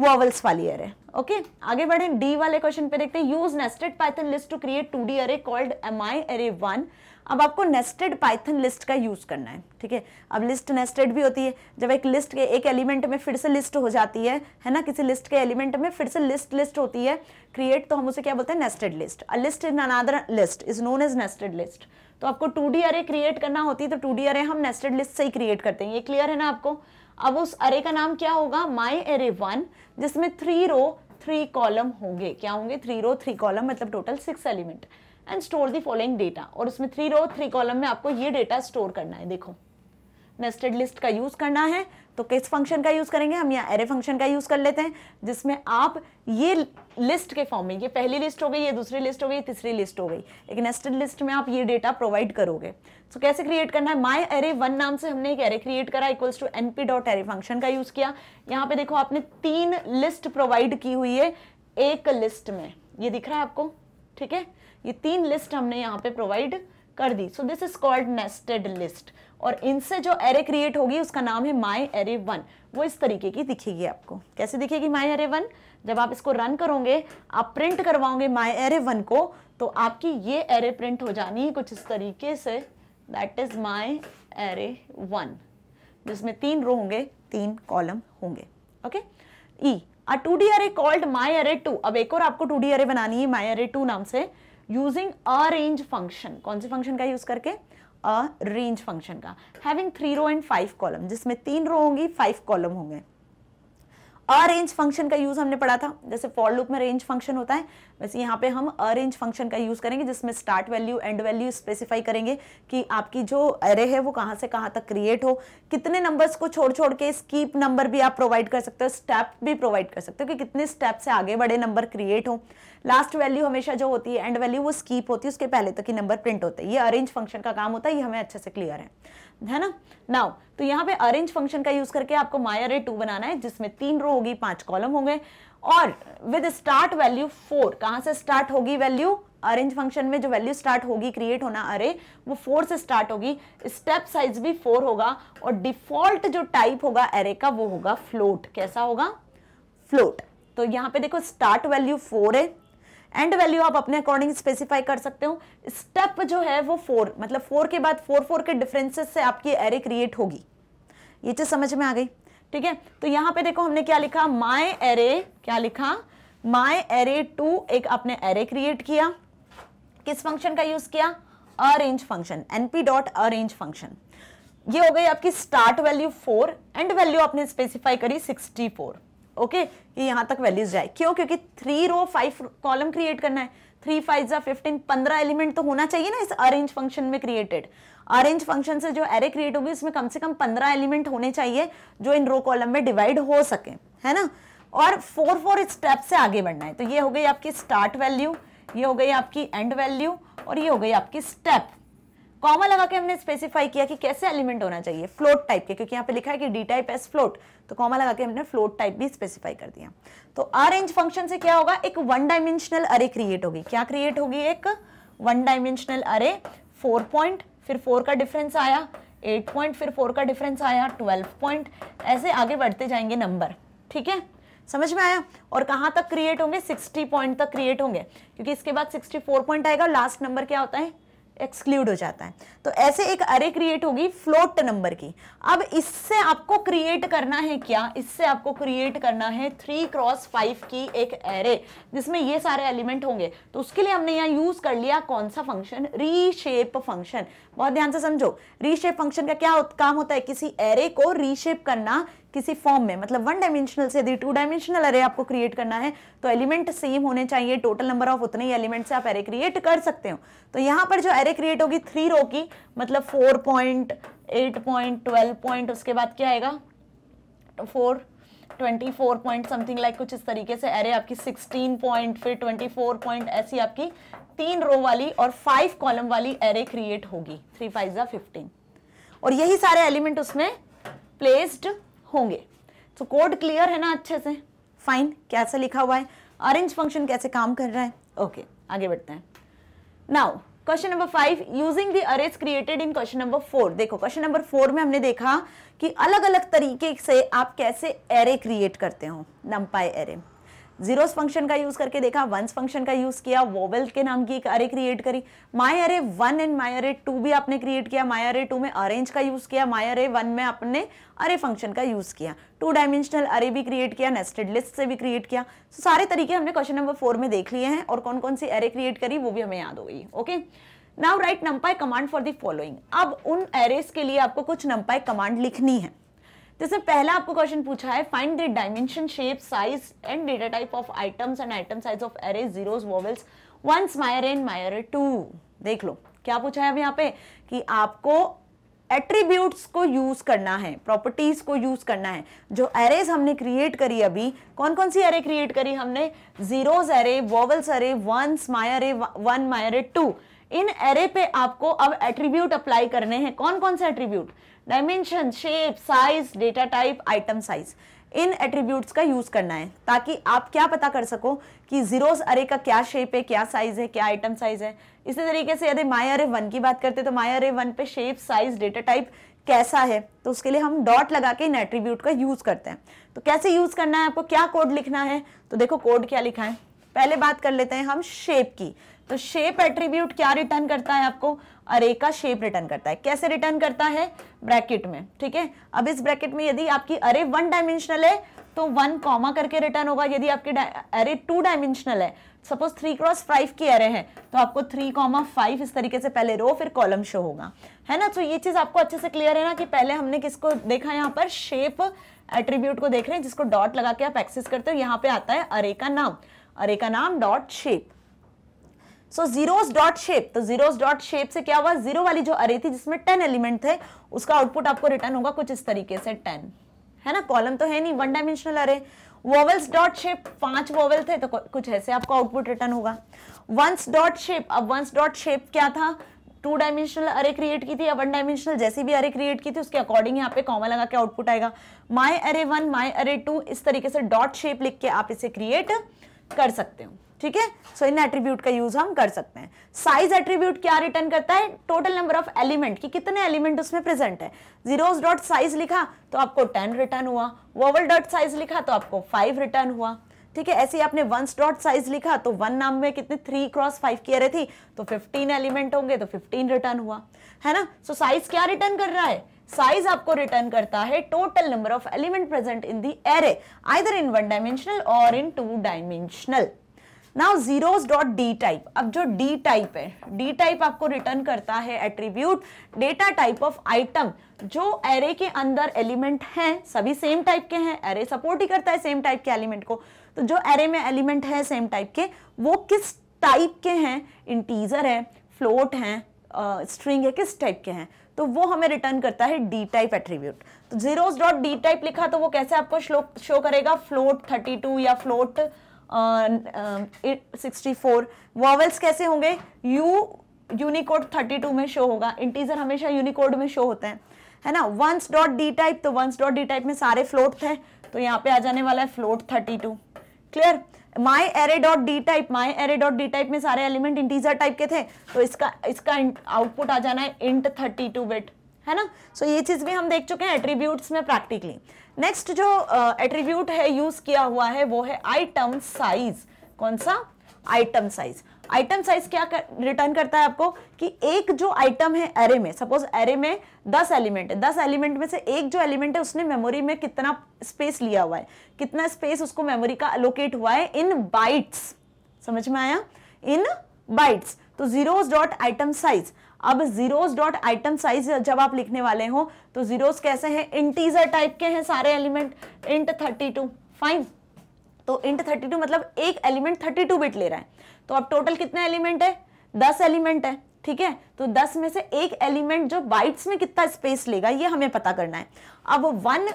वॉवल्स वाली एरे ओके okay, आगे बढ़े डी वाले क्वेश्चन पे देखते हैं use nested Python list to create two D array called my array one अब आपको नेस्टेड पाइथन लिस्ट का यूज करना है ठीक है अब लिस्ट नेस्टेड भी होती है जब एक लिस्ट के एक एलिमेंट में फिर से लिस्ट हो जाती है है ना किसी लिस्ट के एलिमेंट में फिर से लिस्ट लिस्ट होती है क्रिएट तो हम उसे क्या बोलते हैं nested list a list in another list is known as nested list तो आपको टू डी अरे क्रिएट करना होती है तो टू डी अरे हम नेस्टेड लिस्ट से ही क्रिएट करते हैं ये क्लियर है ना आपको अब उस अरे का नाम क्या होगा माई अरे वन जिसमें थ्री रो थ्री कॉलम होंगे क्या होंगे थ्री रो थ्री कॉलम मतलब total six element and store the following data और उसमें थ्री रो थ्री कॉलम में आपको ये डेटा स्टोर करना है देखो नेस्टेड लिस्ट का यूज़ करना है तो किस फंक्शन का यूज़ करेंगे हम यहाँ एरे फंक्शन का यूज़ कर लेते हैं जिसमें आप ये लिस्ट के फॉर्म में ये पहली लिस्ट हो गई ये दूसरी लिस्ट हो गई तीसरी लिस्ट हो गई एक नेस्टेड लिस्ट में आप ये डेटा प्रोवाइड करोगे तो so, कैसे क्रिएट करना है माई एरे वन नाम से हमने एक एरे क्रिएट करा equals to N P dot array function का यूज़ किया यहाँ पे देखो आपने तीन लिस्ट प्रोवाइड की हुई है एक लिस्ट में ये दिख रहा है आपको ठीक है ये तीन लिस्ट हमने यहाँ पे प्रोवाइड कर दी so this is called nested list और इनसे जो एरे क्रिएट होगी उसका नाम है माई एरे वन वो इस तरीके की दिखेगी आपको कैसे दिखेगी माई एरे वन जब आप इसको रन करोगे आप प्रिंट करवाओगे माई एरे वन को तो आपकी ये एरे प्रिंट हो जानी है कुछ इस तरीके से that is my array one जिसमें तीन रो होंगे तीन कॉलम होंगे ओके ई a two D array called my array two अब एक और आपको टू डी एरे बनानी है माई अरे टू नाम से यूजिंग अरेंज फंक्शन कौन से फंक्शन का यूज करके अ रेंज फंक्शन का having three row and five column जिसमें तीन रो होंगी फाइव कॉलम होंगे अ रेंज फंक्शन का यूज हमने पढ़ा था जैसे फॉर लूप में रेंज फंक्शन होता है बस यहाँ पे हम अरेंज फंक्शन का यूज़ करेंगे जिसमें start value end value specify करेंगे कि आपकी जो एरे है वो कहाँ से कहाँ तक क्रिएट हो कितने नंबर्स को छोड़ छोड़ के स्कीप नंबर भी आप प्रोवाइड कर सकते हो स्टेप भी प्रोवाइड कर सकते हो कि कितने स्टेप से आगे बड़े नंबर क्रिएट हो लास्ट वैल्यू हमेशा जो होती है एंड वैल्यू वो स्कीप होती है उसके पहले तक ही नंबर प्रिंट होते हैं ये अरेंज फंक्शन का काम होता है ये हमें अच्छे से क्लियर है है ना नाउ तो यहाँ पे अरेंज फंक्शन का यूज करके आपको माया रे टू बनाना है जिसमें तीन रो होगी पांच कॉलम होंगे और विद स्टार्ट वैल्यू फोर कहां से स्टार्ट होगी वैल्यू अरेंज फंक्शन में जो वैल्यू स्टार्ट होगी क्रिएट होना अरे वो फोर से स्टार्ट होगी स्टेप साइज भी फोर होगा और डिफॉल्ट जो टाइप होगा अरे का वो होगा फ्लोट कैसा होगा फ्लोट तो यहां पे देखो स्टार्ट वैल्यू फोर है एंड वैल्यू आप अपने अकॉर्डिंग स्पेसिफाई कर सकते हो स्टेप जो है वो फोर मतलब फोर के बाद फोर फोर के डिफरेंसेस से आपकी एरे क्रिएट होगी ये चीज समझ में आ गई ठीक है तो यहाँ पे देखो हमने क्या लिखा माय एरे क्या लिखा माय एरे टू एक आपने एरे क्रिएट किया किस फंक्शन का यूज किया arange function NP dot arange function ये हो गई आपकी start value four end value आपने स्पेसिफाई करी सिक्सटी फोर ओके ये यहाँ तक वैल्यूज जाए क्यों क्योंकि three row five column create करना है थ्री फाइव जा फिफ्टीन पंद्रह एलिमेंट तो होना चाहिए ना इस अरेंज फंक्शन में क्रिएटेड अरेंज फंक्शन से जो एरे क्रिएट होगी उसमें कम से कम पंद्रह एलिमेंट होने चाहिए जो इन रो कॉलम में डिवाइड हो सके है ना और फोर फोर स्टेप से आगे बढ़ना है तो ये हो गई आपकी स्टार्ट वैल्यू ये हो गई आपकी एंड वैल्यू और ये हो गई आपकी स्टेप कॉमा लगा के हमने स्पेसिफाई किया कि कैसे एलिमेंट होना चाहिए फ्लोट टाइप के क्योंकि यहाँ पे लिखा है कि डी टाइप एस फ्लोट तो कॉमा लगा के हमने फ्लोट टाइप भी स्पेसिफाई कर दिया तो अरेंज फंक्शन से क्या होगा एक वन डायमेंशनल अरे क्रिएट होगी क्या क्रिएट होगी एक one dimensional array four point फिर फोर का डिफरेंस आया एट पॉइंट फिर फोर का डिफरेंस आया ट्वेल्व पॉइंट ऐसे आगे बढ़ते जाएंगे नंबर ठीक है समझ में आया और कहाँ तक क्रिएट होंगे सिक्सटी पॉइंट तक क्रिएट होंगे क्योंकि इसके बाद सिक्सटी फोर पॉइंट आएगा लास्ट नंबर क्या होता है एक्सक्लूड हो जाता है तो ऐसे एक अरे क्रिएट होगी फ्लोट नंबर की अब इससे आपको क्रिएट करना है क्या इससे आपको क्रिएट करना है थ्री क्रॉस फाइव की एक एरे जिसमें ये सारे एलिमेंट होंगे तो उसके लिए हमने यहाँ यूज कर लिया कौन सा फंक्शन रीशेप फंक्शन बहुत ध्यान से समझो रीशेप फंक्शन का क्या काम होता है किसी एरे को रीशेप करना किसी फॉर्म में मतलब वन डायमेंशनल से यदि टू डायमेंशनल अरे आपको क्रिएट करना है तो एलिमेंट सेम होने चाहिए टोटल नंबर ऑफ उतने ही एलिमेंट से आप एरे क्रिएट कर सकते हो तो यहाँ पर जो एरे क्रिएट होगी थ्री रो की मतलब four point eight point twelve point उसके बाद क्या आएगा four twenty four point something like कुछ इस तरीके से एरे आपकी सिक्सटीन पॉइंट फिर ट्वेंटी फोर पॉइंट ऐसी आपकी तीन रो वाली और फाइव कॉलम वाली एरे क्रिएट होगी थ्री फाइव ज़ा फिफ्टीन और यही सारे एलिमेंट उसमें प्लेस्ड होंगे तो कोड क्लियर है ना अच्छे से फाइन कैसे लिखा हुआ है अरेंज फंक्शन कैसे काम कर रहा है ओके okay, आगे बढ़ते हैं now question number five using the arrays created in question number four देखो क्वेश्चन नंबर फोर में हमने देखा कि अलग अलग तरीके से आप कैसे एरे क्रिएट करते हो नंपाई एरे जीरोस फंक्शन का यूज करके देखा वंस फंक्शन का यूज किया वोवेल के नाम की एक अरे क्रिएट करी my array one and my array two भी आपने क्रिएट किया माय अरे टू में अरेंज का यूज किया माय अरे वन में आपने अरे फंक्शन का यूज किया टू डायमेंशनल अरे भी क्रिएट किया नेस्टेड लिस्ट से भी क्रिएट किया so, सारे तरीके हमने क्वेश्चन नंबर फोर में देख लिए हैं और कौन कौन सी अरे क्रिएट करी वो भी हमें याद हो गई okay now write NumPy command for the following अब उन एरेस के लिए आपको कुछ नंपाई कमांड लिखनी है जैसे पहला आपको क्वेश्चन पूछा है find the dimension shape size and data type of items and item size of array zeros vowels ones myarr and myarr two देख लो क्या पूछा है अब यहाँ पे कि आपको एट्रीब्यूट्स को यूज करना है प्रॉपर्टीज को यूज करना है जो एरेज हमने क्रिएट करी अभी कौन कौन सी एरे क्रिएट करी हमने zeros array vowels array ones myarr a one मायर ए टू इन एरे पे आपको अब एट्रीब्यूट अप्लाई करने हैं कौन कौन से attribute dimension shape size data type item size इन एट्रीब्यूट्स का यूज करना है ताकि आप क्या पता कर सको कि जीरोस अरे का क्या शेप है क्या साइज है क्या आइटम साइज है इसी तरीके से यदि माई अरे वन की बात करते तो माई अरे वन पे शेप साइज डेटा टाइप कैसा है तो उसके लिए हम डॉट लगा के इन एट्रीब्यूट का यूज करते हैं तो कैसे यूज करना है आपको क्या कोड लिखना है तो देखो कोड क्या लिखा है पहले बात कर लेते हैं हम शेप की तो शेप एट्रीब्यूट क्या रिटर्न करता है आपको अरे का शेप रिटर्न करता है कैसे रिटर्न करता है ब्रैकेट में ठीक है अब इस ब्रैकेट में यदि आपकी अरे वन डायमेंशनल है तो वन कॉमा करके रिटर्न होगा यदि आपके अरे टू डायमेंशनल है सपोज थ्री क्रॉस फाइव की अरे है तो आपको थ्री कॉमा फाइव इस तरीके से पहले रो फिर कॉलम शो होगा है ना तो ये चीज़ आपको अच्छे से क्लियर है ना कि पहले हमने किसको देखा यहाँ पर शेप एट्रीब्यूट को देख रहे हैं जिसको डॉट लगा के आप एक्सेस करते हो यहाँ पे आता है अरे का नाम अरे का नाम dot shape so zeros dot shape तो जीरोस डॉट शेप से क्या हुआ जीरो वाली जो अरे थी जिसमें टेन एलिमेंट थे उसका आउटपुट आपको रिटर्न होगा कुछ इस तरीके से टेन है ना कॉलम तो है नहीं one dimensional array vowels dot shape पांच वोवल थे तो कुछ ऐसे आपको आउटपुट रिटर्न होगा वंस डॉट शेप अब वंस डॉट शेप क्या था टू डायमेंशनल अरे क्रिएट की थी या वन डायमेंशनल जैसी भी अरे क्रिएट की थी उसके अकॉर्डिंग यहाँ पे कॉमा लगा के आउटपुट आएगा माई array one my array to इस तरीके से डॉट शेप लिख के आप इसे क्रिएट कर सकते हो ठीक है सो इन एट्रीब्यूट का यूज हम कर सकते हैं साइज एट्रीब्यूट क्या रिटर्न करता है टोटल नंबर ऑफ एलिमेंट कि कितने एलिमेंट उसमें प्रेजेंट है जीरोज डॉट साइज लिखा तो आपको टेन रिटर्न हुआ वोवल डॉट साइज लिखा तो आपको फाइव रिटर्न हुआ ठीक है ऐसे ही आपने वंस डॉट साइज लिखा तो वन नाम में कितने थ्री क्रॉस फाइव की अरे थी तो फिफ्टीन एलिमेंट होंगे तो फिफ्टीन रिटर्न हुआ है ना सो so, साइज क्या रिटर्न कर रहा है साइज आपको रिटर्न करता है total number of element present in the array either in one dimensional और in two dimensional now zeros dot D type अब जो डी टाइप है डी टाइप आपको रिटर्न करता है attribute data type of item जो एरे के अंदर एलिमेंट हैं सभी सेम टाइप के हैं एरे सपोर्ट ही करता है सेम टाइप के एलिमेंट को तो जो एरे में एलिमेंट है सेम टाइप के वो किस टाइप के हैं इंटीजर है फ्लोट है स्ट्रिंग है किस टाइप के हैं तो वो हमें रिटर्न करता है डी टाइप एट्रीब्यूट तो जीरोज डॉट डी टाइप लिखा तो वो कैसे आपको शो करेगा फ्लोट थर्टी टू या फ्लोट सिक्सटी फोर वॉवल्स कैसे होंगे यू यूनिकोड थर्टी टू में शो होगा इंटीजर हमेशा यूनिकोड में शो होते हैं है ना वंस डॉट डी टाइप तो वंस डॉट डी टाइप में सारे फ्लोट थे तो यहाँ पे आ जाने वाला है float thirty two clear my array dot D type my array dot D type में सारे एलिमेंट इंटीजर टाइप के थे तो इसका इसका आउटपुट आ जाना है इंट थर्टी टू बिट है ना सो so, ये चीज़ भी हम देख चुके हैं एट्रीब्यूट्स में प्रैक्टिकली नेक्स्ट जो एट्रीब्यूट uh, है यूज किया हुआ है वो है आइटम साइज कौन सा आइटम साइज आइटम साइज क्या रिटर्न करता है आपको कि एक जो आइटम है एरे में सपोज एरे में दस एलिमेंट है दस एलिमेंट में से एक जो एलिमेंट है उसने मेमोरी में कितना स्पेस लिया हुआ है कितना स्पेस उसको मेमोरी का अलोकेट हुआ है इन बाइट्स समझ में आया इन बाइट्स तो जीरोज डॉट आइटम साइज अब जीरोस डॉट आइटम साइज जब आप लिखने वाले हो तो जीरोस कैसे हैं इंटीजर टाइप के हैं सारे element int thirty two fine तो इंट थर्टी टू मतलब एक एलिमेंट थर्टी टू बिट ले रहा है तो अब टोटल कितने एलिमेंट है दस एलिमेंट है ठीक है तो 10 में से एक एलिमेंट जो बाइट्स में कितना स्पेस लेगा ये हमें पता करना है अब वन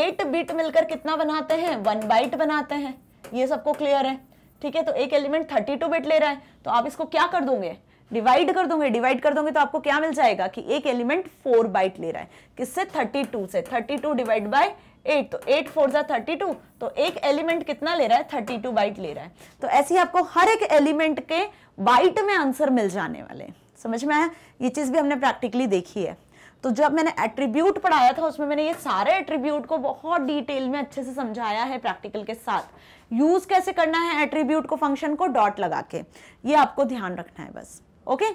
एट बिट मिलकर कितना बनाते हैं वन बाइट बनाते हैं ये सबको क्लियर है ठीक है तो एक एलिमेंट 32 बिट ले रहा है तो आप इसको क्या कर दोगे डिवाइड कर दोगे डिवाइड कर दोगे तो आपको क्या मिल जाएगा कि एक एलिमेंट फोर बाइट ले रहा है किससे थर्टी टू से thirty two divide by eight तो एट फोर जा थर्टी टू तो एक एलिमेंट कितना ले रहा है थर्टी टू बाइट ले रहा है तो ऐसे आपको हर एक एलिमेंट के बाइट में आंसर मिल जाने वाले समझ में आया ये चीज़ भी हमने प्रैक्टिकली देखी है तो जब मैंने एट्रीब्यूट पढ़ाया था उसमें मैंने ये सारे एट्रीब्यूट को बहुत डिटेल में अच्छे से समझाया है प्रैक्टिकल के साथ यूज़ कैसे करना है एट्रीब्यूट को फंक्शन को डॉट लगा के ये आपको ध्यान रखना है बस ओके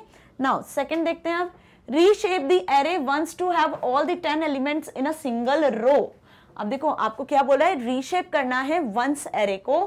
नाउ सेकंड देखते हैं आप reshape the array ones to have all the ten elements in a single row अब देखो आपको क्या बोला है रीशेप करना है वंस एरे को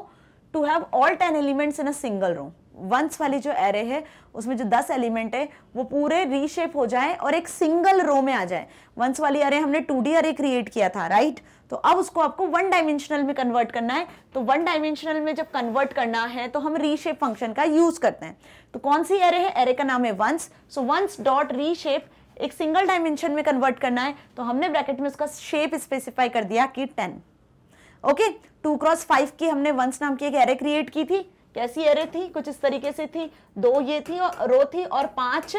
to have all ten elements in a single row ones वाली जो एरे है उसमें जो दस एलिमेंट है वो पूरे रीशेप हो जाए और एक सिंगल रो में आ जाए वंस वाली एरे हमने टू डी एरे क्रिएट किया था राइट right? तो अब उसको आपको वन डायमेंशनल में कन्वर्ट करना है तो वन डायमेंशनल में जब कन्वर्ट करना है तो हम रीशेप फंक्शन का यूज करते हैं तो कौन सी एरे है एरे का नाम है ones so ones dot reshape एक सिंगल डायमेंशन में कन्वर्ट करना है तो हमने ब्रैकेट में उसका शेप स्पेसिफाई कर दिया कि ten okay two cross five की हमने वंस नाम की एक एरे क्रिएट की थी कैसी एरे थी कुछ इस तरीके से थी दो ये थी और रो थी और पांच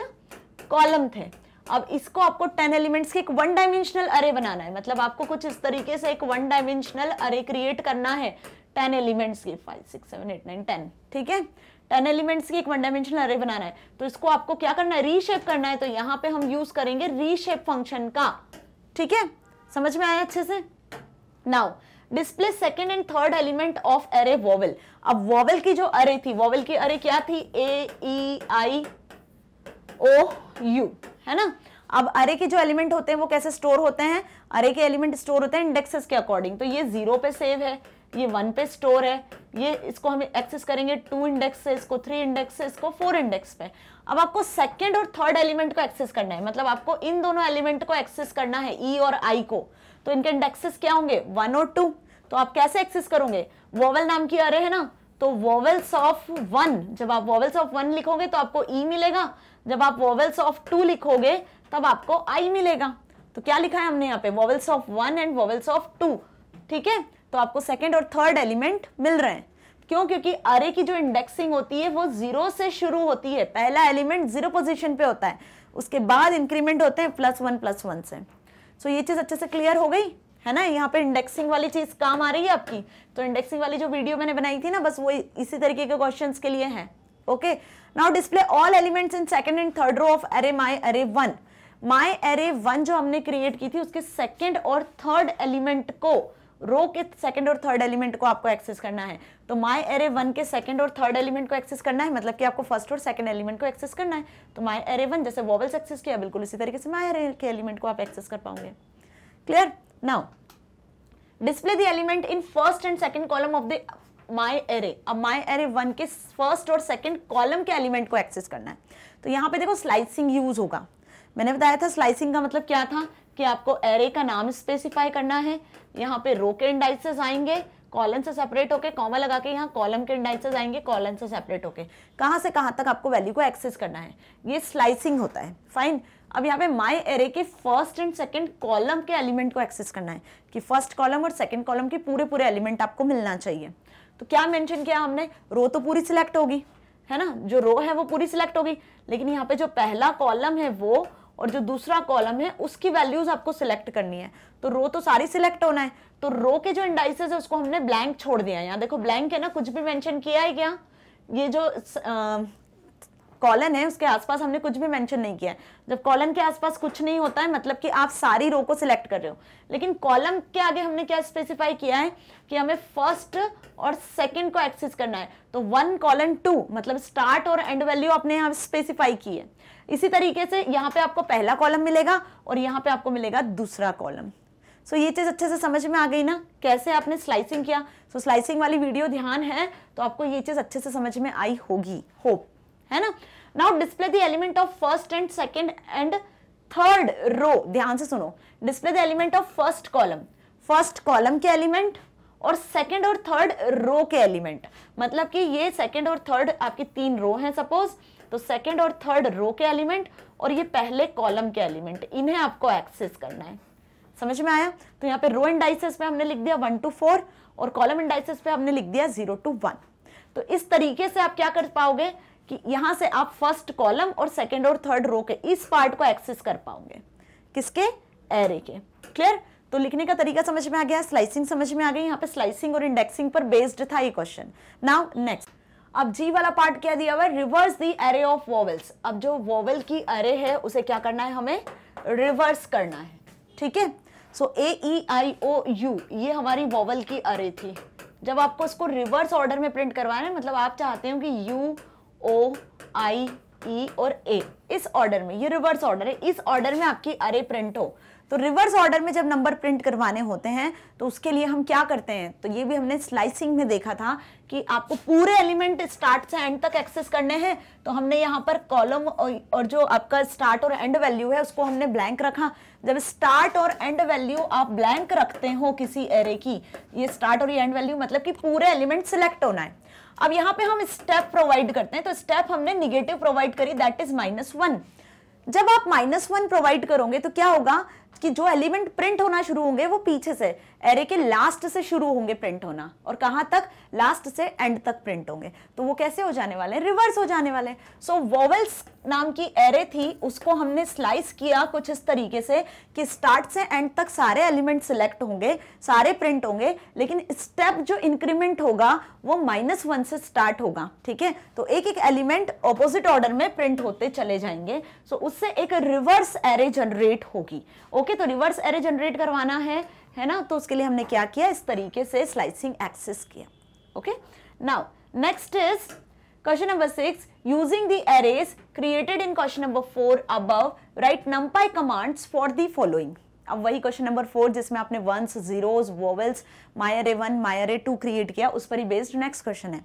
कॉलम थे अब इसको आपको टेन एलिमेंट्स के एक वन डायमेंशनल अरे बनाना है मतलब आपको कुछ इस तरीके से एक वन डायमेंशनल अरे क्रिएट करना है टेन एलिमेंट्स की five six seven eight nine ten ठीक है टेन एलिमेंट्स की एक वन डायमेंशनल अरे बनाना है तो इसको आपको क्या करना है रीशेप करना है तो यहाँ पे हम यूज करेंगे रीशेप फंक्शन का ठीक है समझ में आया अच्छे से now display second and third element of array vowel अब वॉवल की जो अरे थी वॉवल की अरे क्या थी ए ई आई ओ यू है ना अब अरे के जो एलिमेंट होते हैं वो कैसे स्टोर होते हैं अरे के एलिमेंट स्टोर होते हैं इंडेक्सेस के अकॉर्डिंग तो ये जीरो पे सेव है ये वन पे स्टोर है ये इसको हम एक्सेस करेंगे टू इंडेक्स से इसको थ्री इंडेक्स से इसको फोर इंडेक्स पे अब आपको सेकेंड और थर्ड एलिमेंट को एक्सेस करना है मतलब आपको इन दोनों एलिमेंट को एक्सेस करना है ई e और आई को तो इनके इंडेक्सेस क्या होंगे वन और टू तो आप कैसे एक्सेस करोगे वोवल नाम की अरे है ना तो वोवल्स ऑफ वन जब आप वोवल्स ऑफ वन लिखोगे तो आपको ई e मिलेगा जब आप वॉवल्स ऑफ टू लिखोगे तब आपको आई मिलेगा तो क्या लिखा है हमने यहाँ पे vowels of one and vowels of two ठीक है तो आपको सेकेंड और थर्ड एलिमेंट मिल रहे हैं क्यों क्योंकि अरे की जो इंडेक्सिंग होती है वो जीरो से शुरू होती है पहला एलिमेंट जीरो पोजिशन पे होता है उसके बाद इंक्रीमेंट होते हैं प्लस वन प्लस वन से सो so, ये चीज़ अच्छे से क्लियर हो गई है ना यहाँ पे इंडेक्सिंग वाली चीज़ काम आ रही है आपकी तो इंडेक्सिंग वाली जो वीडियो मैंने बनाई थी ना बस वो इसी तरीके के क्वेश्चंस के लिए है okay okay? Now display all elements in second and third row of array my array one my array one जो हमने क्रिएट की थी उसके सेकेंड और थर्ड एलिमेंट को रो के सेकंड और थर्ड एलिमेंट को आपको एक्सेस करना है तो माई एरे वन के सेकंड और थर्ड एलिमेंट को एक्सेस करना है मतलब कि आपको फर्स्ट और सेकंड एलिमेंट को एक्सेस करना है तो माई एरे वन जैसे वॉवल्स एक्सेस किया बिल्कुल इसी तरीके से माई एरे के एलिमेंट को आप एक्सेस कर पाओगे clear now display the element in first and second column of the my array अब माई एरे वन के फर्स्ट और सेकेंड कॉलम के एलिमेंट को एक्सेस करना है तो यहाँ पे देखो स्लाइसिंग यूज होगा मैंने बताया था स्लाइसिंग का मतलब क्या था कि आपको एरे का नाम स्पेसिफाई करना है यहाँ पे रो के इंडाइसेस आएंगे कॉलम से सेपरेट होके कॉमा लगा के यहाँ कॉलम के इंडाइसेस आएंगे कॉलम से सेपरेट होके कहाँ से कहाँ तक आपको वैल्यू को एक्सेस करना है ये स्लाइसिंग होता है फाइन अब यहाँ पे माय एरे के फर्स्ट एंड सेकंड कॉलम के एलिमेंट को एक्सेस करना है कि फर्स्ट कॉलम और सेकंड कॉलम के पूरे पूरे एलिमेंट आपको मिलना चाहिए तो क्या मेंशन किया हमने रो तो पूरी सिलेक्ट होगी है ना जो रो है वो पूरी सिलेक्ट होगी लेकिन यहाँ पे जो पहला कॉलम है वो और जो दूसरा कॉलम है उसकी वैल्यूज आपको सिलेक्ट करनी है तो रो तो सारी सिलेक्ट होना है तो रो के जो इंडाइसेस है उसको हमने ब्लैंक छोड़ दिया है यहाँ देखो ब्लैंक है ना कुछ भी मैंशन किया है क्या ये जो कॉलन है उसके आसपास हमने कुछ भी मेंशन नहीं किया है जब कॉलन के आसपास कुछ नहीं होता है मतलब कि आप सारी रो को सिलेक्ट कर रहे हो लेकिन कॉलम के आगे हमने क्या स्पेसिफाई किया है कि हमें फर्स्ट और सेकंड को एक्सेस करना है तो वन कॉलन टू मतलब स्टार्ट और एंड वैल्यू आपने यहाँ स्पेसिफाई की है इसी तरीके से यहाँ पे आपको पहला कॉलम मिलेगा और यहाँ पे आपको मिलेगा दूसरा कॉलम सो so, ये चीज़ अच्छे से समझ में आ गई ना कैसे आपने स्लाइसिंग किया सो so, स्लाइसिंग वाली वीडियो ध्यान है तो आपको ये चीज़ अच्छे से समझ में आई होगी होप है ना now display the element of first and second and third row ध्यान से सुनो display the element of first column first column के एलिमेंट और सेकेंड और थर्ड रो के एलिमेंट मतलब कि ये सेकेंड और थर्ड आपकी तीन रो हैं सपोज तो सेकेंड और थर्ड रो के एलिमेंट और ये पहले कॉलम के एलिमेंट इन्हें आपको एक्सेस करना है समझ में आया तो यहाँ पे रो एंड डाइसेस पे हमने लिख दिया वन टू फोर और कॉलम एंड डाइसेस पे हमने लिख दिया जीरो टू वन तो इस तरीके से आप क्या कर पाओगे कि यहां से आप फर्स्ट कॉलम और सेकेंड और थर्ड रो के इस पार्ट को एक्सेस कर पाओगे किसके एरे के क्लियर तो लिखने का तरीका समझ में आ गया स्लाइसिंग समझ में आ गई यहाँ पे स्लाइसिंग और इंडेक्सिंग पर बेस्ड था ये क्वेश्चन नाउ नेक्स्ट अब जी वाला पार्ट क्या दिया हुआ है reverse the array of vowels अब जो वॉवल की एरे है उसे क्या करना है हमें रिवर्स करना है ठीक है सो ए ई आई ओ यू ये हमारी वॉवल की अरे थी जब आपको इसको रिवर्स ऑर्डर में प्रिंट करवाना है मतलब आप चाहते हो कि यू ओ आई ई और ए इस ऑर्डर में ये रिवर्स ऑर्डर है इस ऑर्डर में आपकी अरे प्रिंट हो तो रिवर्स ऑर्डर में जब नंबर प्रिंट करवाने होते हैं तो उसके लिए हम क्या करते हैं तो ये भी हमने स्लाइसिंग में देखा था कि आपको पूरे एलिमेंट स्टार्ट से एंड तक एक्सेस करने हैं तो हमने यहाँ पर कॉलम और जो आपका स्टार्ट और एंड वैल्यू है उसको हमने ब्लैंक रखा जब स्टार्ट और एंड वैल्यू आप ब्लैंक रखते हो किसी एरे की ये स्टार्ट और एंड वैल्यू मतलब कि पूरे एलिमेंट सिलेक्ट होना है अब यहाँ पे हम स्टेप प्रोवाइड करते हैं तो स्टेप हमने निगेटिव प्रोवाइड करी दैट इज माइनस वन जब आप माइनस वन प्रोवाइड करोगे तो क्या होगा कि जो एलिमेंट प्रिंट होना शुरू होंगे वो पीछे से एरे के लास्ट से शुरू होंगे प्रिंट होना और कहाँ तक लास्ट से एंड तक प्रिंट होंगे तो वो कैसे हो जाने वाले रिवर्स हो जाने वाले सो so, नाम की एरे थी उसको हमने स्लाइस किया कुछ इस तरीके से कि स्टार्ट से एंड तक सारे एलिमेंट सिलेक्ट होंगे सारे प्रिंट होंगे लेकिन स्टेप जो इंक्रीमेंट होगा वो माइनस वन से स्टार्ट होगा ठीक है तो एक एक एलिमेंट ऑपोजिट ऑर्डर में प्रिंट होते चले जाएंगे सो so, उससे एक रिवर्स एरे जनरेट होगी ओके okay, तो रिवर्स एरे जनरेट करवाना है है ना तो उसके लिए हमने क्या किया इस तरीके से स्लाइसिंग एक्सेस किया okay now next is question number six using the arrays created in question number four above write NumPy commands for the following अब वही क्वेश्चन नंबर फोर जिसमें आपने वंस जीरोज वोवेल्स मायर ए वन मायर ए to create किया उस पर ही बेस्ड नेक्स्ट क्वेश्चन है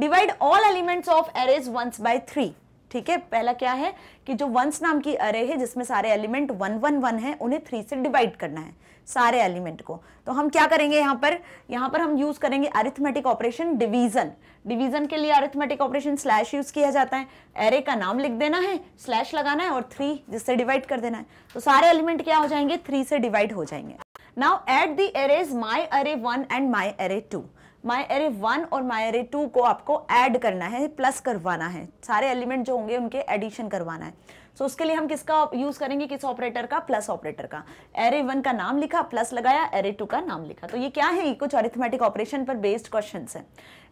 divide all elements of arrays ones by three ठीक है पहला क्या है कि जो वंस नाम की अरे है जिसमें सारे एलिमेंट वन वन वन है उन्हें थ्री से डिवाइड करना है सारे एलिमेंट को तो हम क्या करेंगे यहाँ पर यहाँ पर हम यूज़ करेंगे अरिथमेटिक ऑपरेशन डिवीजन डिवीजन के लिए अरिथमेटिक ऑपरेशन स्लैश यूज़ किया जाता है एरे का नाम लिख देना है स्लैश लगाना है और थ्री जिससे डिवाइड कर देना है तो सारे एलिमेंट क्या हो जाएंगे थ्री से डिवाइड हो जाएंगे now at the arrays my array one and my array to my array one और माई अरे टू को आपको ऐड करना है प्लस करवाना है सारे एलिमेंट जो होंगे उनके एडिशन करवाना है सो so, उसके लिए हम किसका यूज करेंगे किस ऑपरेटर का प्लस ऑपरेटर का एरे वन का नाम लिखा प्लस लगाया एरे टू का नाम लिखा तो ये क्या है कुछ अरिथमेटिक ऑपरेशन पर बेस्ड क्वेश्चन है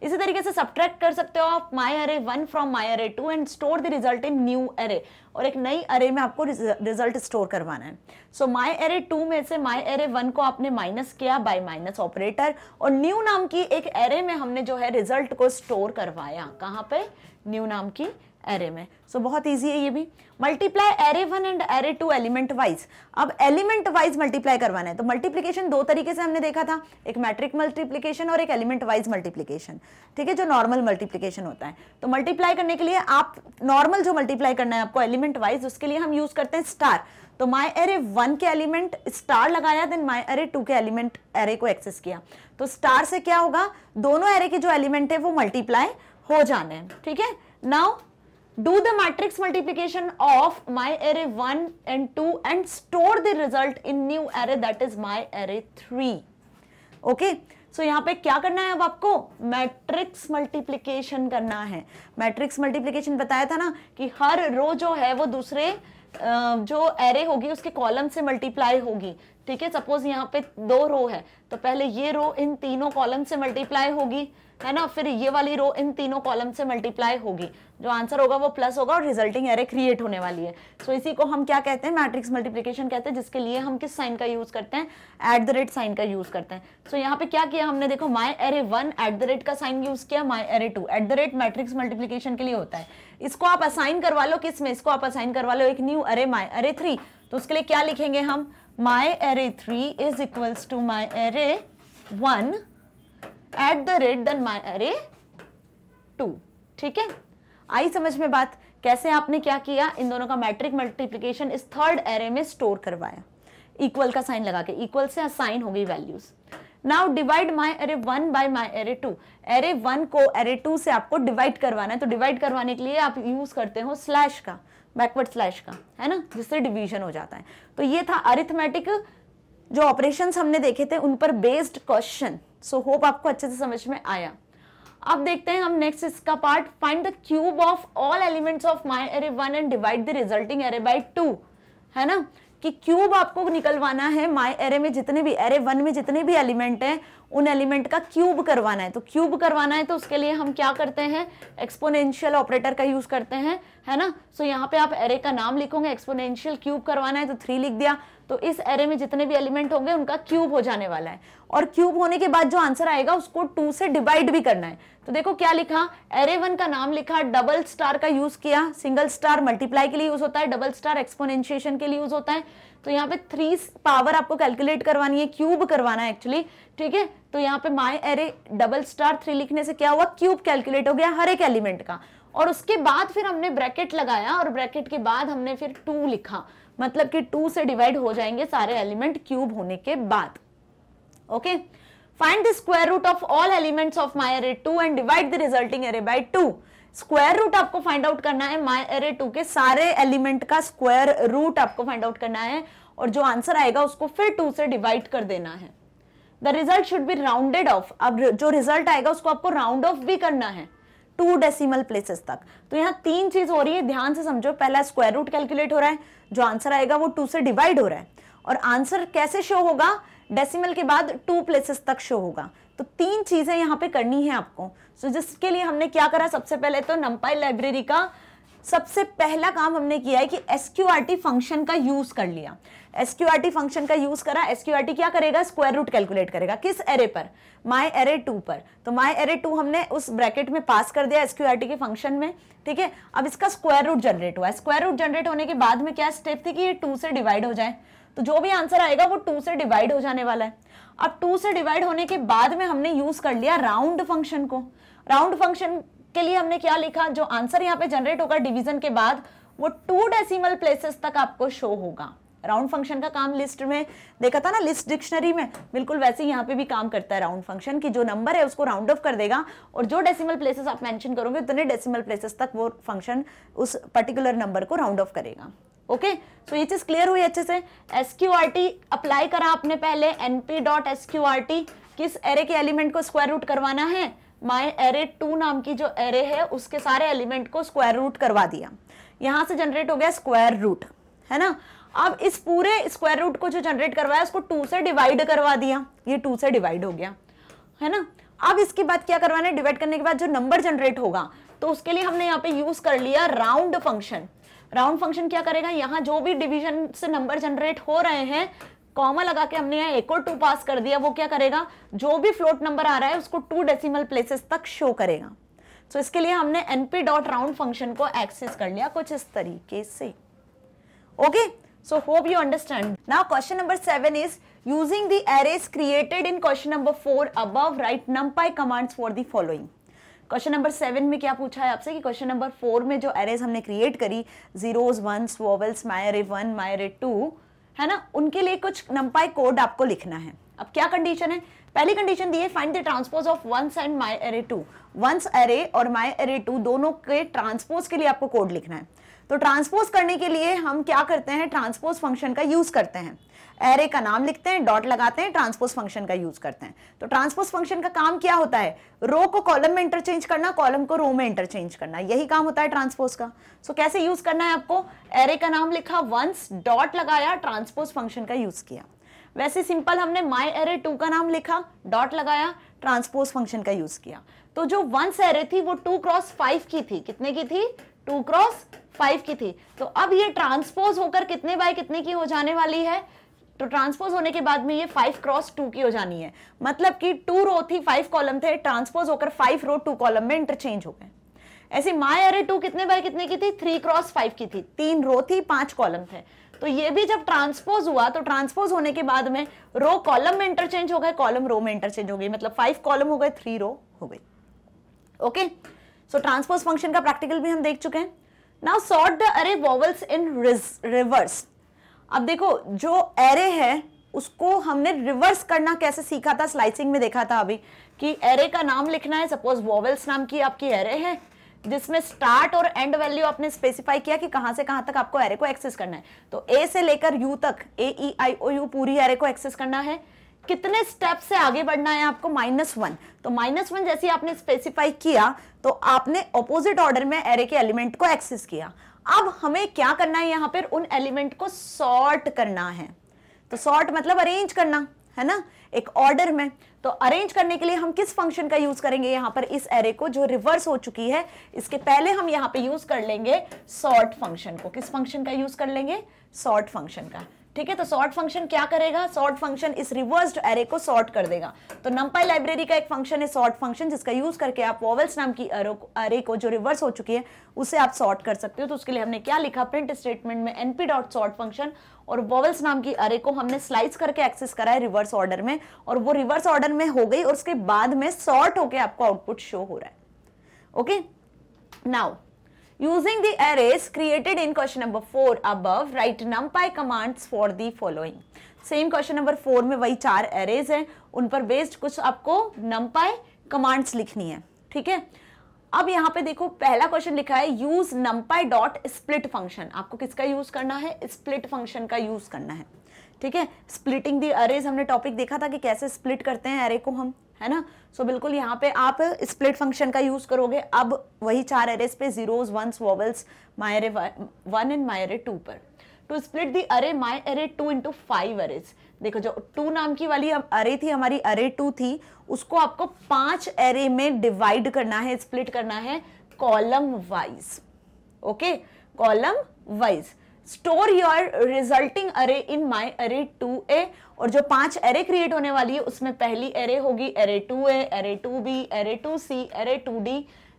इसी तरीके से सब्ट्रैक्ट कर सकते हो आप माई array one from my array two and store the result in new array और एक नई अरे में आपको रिजल्ट स्टोर करवाना है सो माई अरे टू में से माई अरे वन को आपने माइनस किया बाय माइनस ऑपरेटर और न्यू नाम की एक एरे में हमने जो है रिजल्ट को स्टोर करवाया कहाँ पे न्यू नाम की एरे में सो so, बहुत इजी है ये भी multiply array one and array two element wise अब एलिमेंट वाइज मल्टीप्लाई करवाना है तो मल्टीप्लीकेशन दो तरीके से हमने देखा था एक मैट्रिक मल्टीप्लीकेशन और एक एलिमेंट वाइज मल्टीप्लीकेशन ठीक है जो नॉर्मल मल्टीप्लीकेशन होता है तो मल्टीप्लाई करने के लिए आप नॉर्मल जो मल्टीप्लाई करना है आपको एलिमेंट वाइज उसके लिए हम यूज करते हैं स्टार तो माई एरे वन के एलिमेंट स्टार लगाया देन माई एरे टू के एलिमेंट एरे को एक्सेस किया तो स्टार से क्या होगा दोनों एरे के जो एलिमेंट है वो मल्टीप्लाई हो जाने ठीक है now do the matrix multiplication of my array 1 and 2 and store the result in new array that is my array 3 okay so so, पे क्या करना है अब आपको मैट्रिक्स मल्टीप्लीकेशन करना है मैट्रिक्स मल्टीप्लिकेशन बताया था ना कि हर रो जो है वो दूसरे जो एरे होगी उसके कॉलम से मल्टीप्लाई होगी ठीक है सपोज यहाँ पे दो रो है तो पहले ये रो इन तीनों कॉलम से मल्टीप्लाई होगी है ना फिर ये वाली रो इन तीनों कॉलम से मल्टीप्लाई होगी जो आंसर होगा वो प्लस होगा और रिजल्टिंग एरे क्रिएट होने वाली है सो so, इसी को हम क्या कहते हैं मैट्रिक्स मल्टीप्लिकेशन कहते हैं जिसके लिए हम किस साइन का यूज़ करते हैं एट द रेट साइन का यूज़ करते हैं सो so, यहाँ पे क्या किया हमने देखो my array one at the rate का साइन यूज़ किया my array two at the rate matrix multiplication के लिए होता है इसको आप असाइन करवा लो किस में इसको आप असाइन करवा लो एक न्यू अरे माई अरे थ्री तो उसके लिए क्या लिखेंगे हम my array three is equals to my array one at the rate then array two ठीक है आई समझ में बात कैसे आपने क्या किया इन दोनों का मैट्रिक मल्टीप्लीकेशन इस थर्ड एरे में स्टोर करवाया इक्वल का साइन लगा के इक्वल से असाइन हो गई values now divide my array one by my array two array one को एरे टू से आपको डिवाइड करवाना है तो डिवाइड करवाने के लिए आप यूज करते हो स्लैश का बैकवर्ड स्लैश का है ना जिससे डिवीजन हो जाता है तो ये था अरिथमेटिक जो ऑपरेशन हमने देखे थे उन पर बेस्ड क्वेश्चन सो होप आपको अच्छे से समझ में आया अब देखते हैं हम नेक्स्ट इसका part find the cube of all elements of my array one and divide the resulting array by two है ना कि क्यूब आपको निकलवाना है माई एरे में जितने भी एरे वन में जितने भी एलिमेंट हैं उन एलिमेंट का क्यूब करवाना है तो क्यूब करवाना है तो उसके लिए हम क्या करते हैं एक्सपोनेंशियल ऑपरेटर का यूज़ करते हैं है ना सो so यहाँ पे आप एरे का नाम लिखोगे एक्सपोनेंशियल क्यूब करवाना है तो थ्री लिख दिया तो इस एरे में जितने भी एलिमेंट होंगे उनका क्यूब हो जाने वाला है और क्यूब होने के बाद जो आंसर आएगा उसको टू से डिवाइड भी करना है तो देखो क्या लिखा एरे वन का नाम लिखा डबल स्टार का यूज किया सिंगल स्टार मल्टीप्लाई के लिए यूज होता है डबल स्टार एक्सपोनशिएशन के लिए यूज होता है तो यहाँ पे थ्री पावर आपको कैलकुलेट करवानी है क्यूब करवाना है एक्चुअली ठीक है तो यहाँ पे my array double star three लिखने से क्या हुआ क्यूब कैलकुलेट हो गया हर एक एलिमेंट का और उसके बाद फिर हमने ब्रैकेट लगाया और ब्रैकेट के बाद हमने फिर टू लिखा मतलब कि टू से डिवाइड हो जाएंगे सारे एलिमेंट क्यूब होने के बाद okay find the square root of all elements of my array two and divide the resulting array by two square root आपको फाइंड आउट करना है माई अरे टू के सारे एलिमेंट का स्क्वायर रूट आपको फाइंड आउट करना है और जो आंसर आएगा उसको फिर टू से डिवाइड कर देना है the result should be rounded off अब जो रिजल्ट आएगा उसको आपको राउंड ऑफ भी करना है टू डेसिमल प्लेसेस तक तो यहाँ तीन चीज हो रही है ध्यान से समझो पहला स्क्वायर रूट कैलकुलेट हो रहा है जो आंसर आएगा वो टू से डिवाइड हो रहा है और आंसर कैसे शो होगा डेसिमल के बाद टू प्लेसेस तक शो होगा तो तीन चीजें यहाँ पे करनी है आपको सो so, जिसके लिए हमने क्या करा सबसे पहले तो नंपाई लाइब्रेरी का सबसे पहला काम हमने किया है कि एस फंक्शन का यूज कर लिया एसक्यूआरटी फंक्शन का यूज करा एसक्यूआरटी क्या करेगा स्क्वायर रूट कैलकुलेट करेगा किस एरे पर माई एरे टू पर तो माई एरे टू हमने उस ब्रैकेट में पास कर दिया एसक्यूआरटी के फंक्शन में ठीक है अब इसका स्क्वायर रूट जनरेट हुआ स्क्वायर रूट जनरेट होने के बाद में क्या स्टेप थी कि ये टू से डिवाइड हो जाए तो जो भी आंसर आएगा वो टू से डिवाइड हो जाने वाला है अब टू से डिवाइड होने के बाद में हमने यूज कर लिया राउंड फंक्शन को राउंड फंक्शन के लिए हमने क्या लिखा जो आंसर यहाँ पे जनरेट होगा डिवीजन के बाद वो टू डेसिमल प्लेसेस तक आपको शो होगा राउंड फंक्शन का काम लिस्ट में देखा था ना लिस्ट डिक्शनरी में बिल्कुल वैसे ही यहाँ पे भी काम करता है राउंड फंक्शन की जो नंबर है उसको राउंड ऑफ कर देगा और जो डेसिमल प्लेसेस आप मैंशन करोगे उतने डेसिमल प्लेसेस तक वो फंक्शन उस पर्टिकुलर नंबर को राउंड ऑफ करेगा ओके okay? सो ये चीज़ क्लियर हुई अच्छे से एस अप्लाई करा आपने पहले एनपी डॉट एस किस एरे के एलिमेंट को स्क्वायर रूट करवाना है माई एरे टू नाम की जो एरे है उसके सारे एलिमेंट को स्क्वायर रूट करवा दिया यहां से जनरेट हो गया स्क्वायर रूट है ना अब इस पूरे स्क्वायर रूट को जो जनरेट करवाया उसको टू से डिवाइड करवा दिया ये टू से डिवाइड हो गया है ना अब इसके बाद क्या करवाना है डिवाइड करने के बाद जो नंबर जनरेट होगा तो उसके लिए हमने यहाँ पे यूज कर लिया राउंड फंक्शन राउंड फंक्शन क्या करेगा यहाँ जो भी डिविजन से नंबर जनरेट हो रहे हैं कॉमा लगा के हमने यहाँ एक और टू पास कर दिया वो क्या करेगा जो भी फ्लोट नंबर आ रहा है उसको टू डेसिमल प्लेसेस तक शो करेगा सो तो इसके लिए हमने एनपी डॉट राउंड फंक्शन को एक्सेस कर लिया कुछ इस तरीके से okay okay? So hope you understand. Now question number 7 is using the arrays created in question number 4 above write numpy commands for the following. Question number seven में क्या पूछा है आपसे कि क्वेश्चन नंबर फोर में जो एरेज हमने create करी zeros one ones vowels my array one my array two है ना उनके लिए कुछ नंपाई कोड आपको लिखना है अब क्या कंडीशन है पहली कंडीशन दी है find the transpose of ones and my array two ones array और माई एरे टू दोनों के ट्रांसपोज के लिए आपको कोड लिखना है तो ट्रांसपोज करने के लिए हम क्या करते हैं ट्रांसपोज फंक्शन का यूज़ करते हैं एरे का नाम लिखते हैं डॉट लगाते हैं ट्रांसपोज फंक्शन का यूज़ करते हैं तो ट्रांसपोज फंक्शन का काम क्या होता है रो को कॉलम में इंटरचेंज करना कॉलम को रो में इंटरचेंज करना यही काम होता है ट्रांसपोज का सो so, कैसे यूज़ करना है आपको एरे का नाम लिखा वंस डॉट लगाया ट्रांसपोज फंक्शन का यूज़ किया वैसे सिंपल हमने माई एरे टू का नाम लिखा डॉट लगाया ट्रांसपोज फंक्शन का यूज़ किया तो जो वंस एरे थी वो टू क्रॉस फाइव की थी कितने की थी टू क्रॉस फाइव की थी तो अब ये ट्रांसपोज होकर कितने बाय कितने की हो जाने वाली है तो ट्रांसपोज होने के बाद में ये फाइव क्रॉस टू की हो जानी है मतलब कि टू रो थी फाइव कॉलम थे ट्रांसपोज होकर फाइव रो टू कॉलम में इंटरचेंज हो गए ऐसे माय अरे टू कितने बाय कितने की थी थ्री क्रॉस फाइव की थी तीन रो थी पांच कॉलम थे तो ये भी जब ट्रांसपोज हुआ तो ट्रांसपोज होने के बाद में रो कॉलम में इंटरचेंज हो गए कॉलम रो में इंटरचेंज हो गई मतलब फाइव कॉलम हो गए थ्री रो हो गई ओके सो ट्रांसपोज फंक्शन का प्रैक्टिकल भी हम देख चुके हैं now sort the array vowels in reverse अब देखो जो एरे है उसको हमने रिवर्स करना कैसे सीखा था स्लाइसिंग में देखा था अभी कि एरे का नाम लिखना है सपोज वॉवल्स नाम की आपकी एरे है जिसमें स्टार्ट और एंड वैल्यू आपने स्पेसिफाई किया कि कहां से कहां तक आपको एरे को एक्सेस करना है तो ए से लेकर यू तक A E I O U पूरी एरे को एक्सेस करना है कितने स्टेप से आगे बढ़ना है आपको माइनस वन तो माइनस वन जैसे आपने स्पेसिफाई किया तो आपने ऑपोजिट ऑर्डर में एरे के एलिमेंट को एक्सेस किया अब हमें क्या करना है यहां पर उन एलिमेंट को सॉर्ट करना है तो सॉर्ट मतलब अरेंज करना है ना एक ऑर्डर में तो अरेंज करने के लिए हम किस फंक्शन का यूज करेंगे यहां पर इस एरे को जो रिवर्स हो चुकी है इसके पहले हम यहां पे यूज कर लेंगे सॉर्ट फंक्शन को किस फंक्शन का यूज कर लेंगे सॉर्ट फंक्शन का ठीक है तो सॉर्ट फंक्शन क्या करेगा सॉर्ट फंक्शन इस रिवर्स्ड एरे को सॉर्ट कर देगा तो नंपाई लाइब्रेरी का एक फंक्शन है सॉर्ट फंक्शन जिसका यूज करके आप वॉवल्स नाम की एरे को जो रिवर्स हो चुकी है उसे आप सॉर्ट कर सकते हो तो उसके लिए हमने क्या लिखा प्रिंट स्टेटमेंट में एनपी डॉट सॉर्ट फंक्शन और वॉवल्स नाम की अरे को हमने स्लाइस करके एक्सेस करा है रिवर्स ऑर्डर में और वो रिवर्स ऑर्डर में हो गई और उसके बाद में सॉर्ट होकर आपको आउटपुट शो हो रहा है okay now Using the arrays created in question number 4 above, write numpy commands for the following. same question number 4 mein wahi char arrays hain un par based kuch aapko numpy commands likhni hai theek hai अब यहां पे देखो पहला question लिखा है use NumPy dot split function आपको किसका use करना है स्प्लिट फंक्शन का यूज करना है ठीक है स्प्लिटिंग दी अरेज हमने टॉपिक देखा था कि कैसे स्प्लिट करते हैं अरे को हम है ना सो so, बिल्कुल यहाँ पे आप स्प्लिट फंक्शन का यूज करोगे अब वही चार एरेस पे zeros ones vowels my array one and my array two पर to split the array my array two into five arrays देखो जो टू नाम की वाली अरे थी हमारी अरे टू थी उसको आपको पांच एरे में डिवाइड करना है स्प्लिट करना है column wise okay column wise store your resulting array in my array to ए और जो पांच एरे क्रिएट होने वाली है उसमें पहली एरे होगी array two A array two B array two C array two D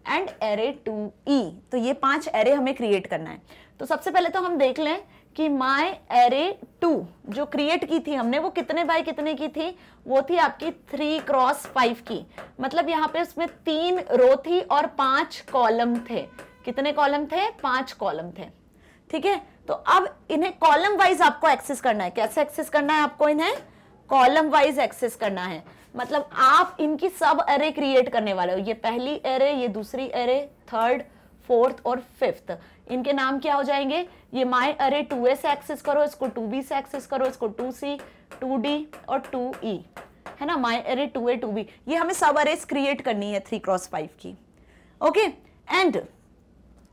and array two E तो ये पांच एरे हमें क्रिएट करना है तो सबसे पहले तो हम देख लें कि माई एरे टू जो क्रिएट की थी हमने वो कितने बाय कितने की थी वो थी आपकी थ्री क्रॉस फाइव की मतलब यहाँ पे उसमें तीन रो थी और पांच कॉलम थे कितने कॉलम थे पांच कॉलम थे ठीक है तो अब इन्हें कॉलम वाइज आपको एक्सेस करना है कैसे एक्सेस करना है आपको इन्हें कॉलम वाइज एक्सेस करना है मतलब आप इनकी सब एरे क्रिएट करने वाले हो ये पहली एरे ये दूसरी एरे थर्ड फोर्थ और फिफ्थ इनके नाम क्या हो जाएंगे ये माई अरे टू ए से एक्सेस करो इसको टू बी से एक्सेस करो इसको टू सी टू डी और टू ई e। है ना माई array to A two B ये हमें सब अरेज क्रिएट करनी है थ्री क्रॉस फाइव की ओके एंड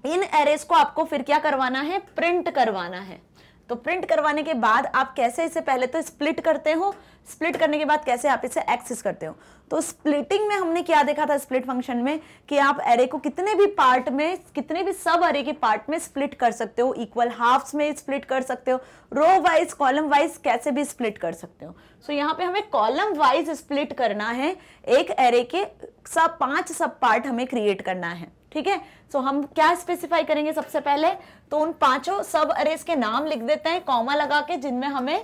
इन एरेज को आपको फिर क्या करवाना है प्रिंट करवाना है तो प्रिंट करवाने के बाद आप कैसे इसे पहले तो स्प्लिट करते हो स्प्लिट करने के बाद कैसे आप इसे एक्सेस करते हो तो स्प्लिटिंग में हमने क्या देखा था स्प्लिट फंक्शन में कि आप एरे को कितने भी पार्ट में कितने भी सब एरे के पार्ट में स्प्लिट कर सकते हो इक्वल हाफ्स में स्प्लिट कर सकते हो रो वाइज कॉलम वाइज कैसे भी स्प्लिट कर सकते हो सो so, यहाँ पे हमें कॉलम वाइज स्प्लिट करना है एक एरे के सब पांच सब पार्ट हमें क्रिएट करना है ठीक है सो हम क्या स्पेसिफाई करेंगे सबसे पहले तो उन पांचों सब अरेज के नाम लिख देते हैं कॉमा लगा के जिनमें हमें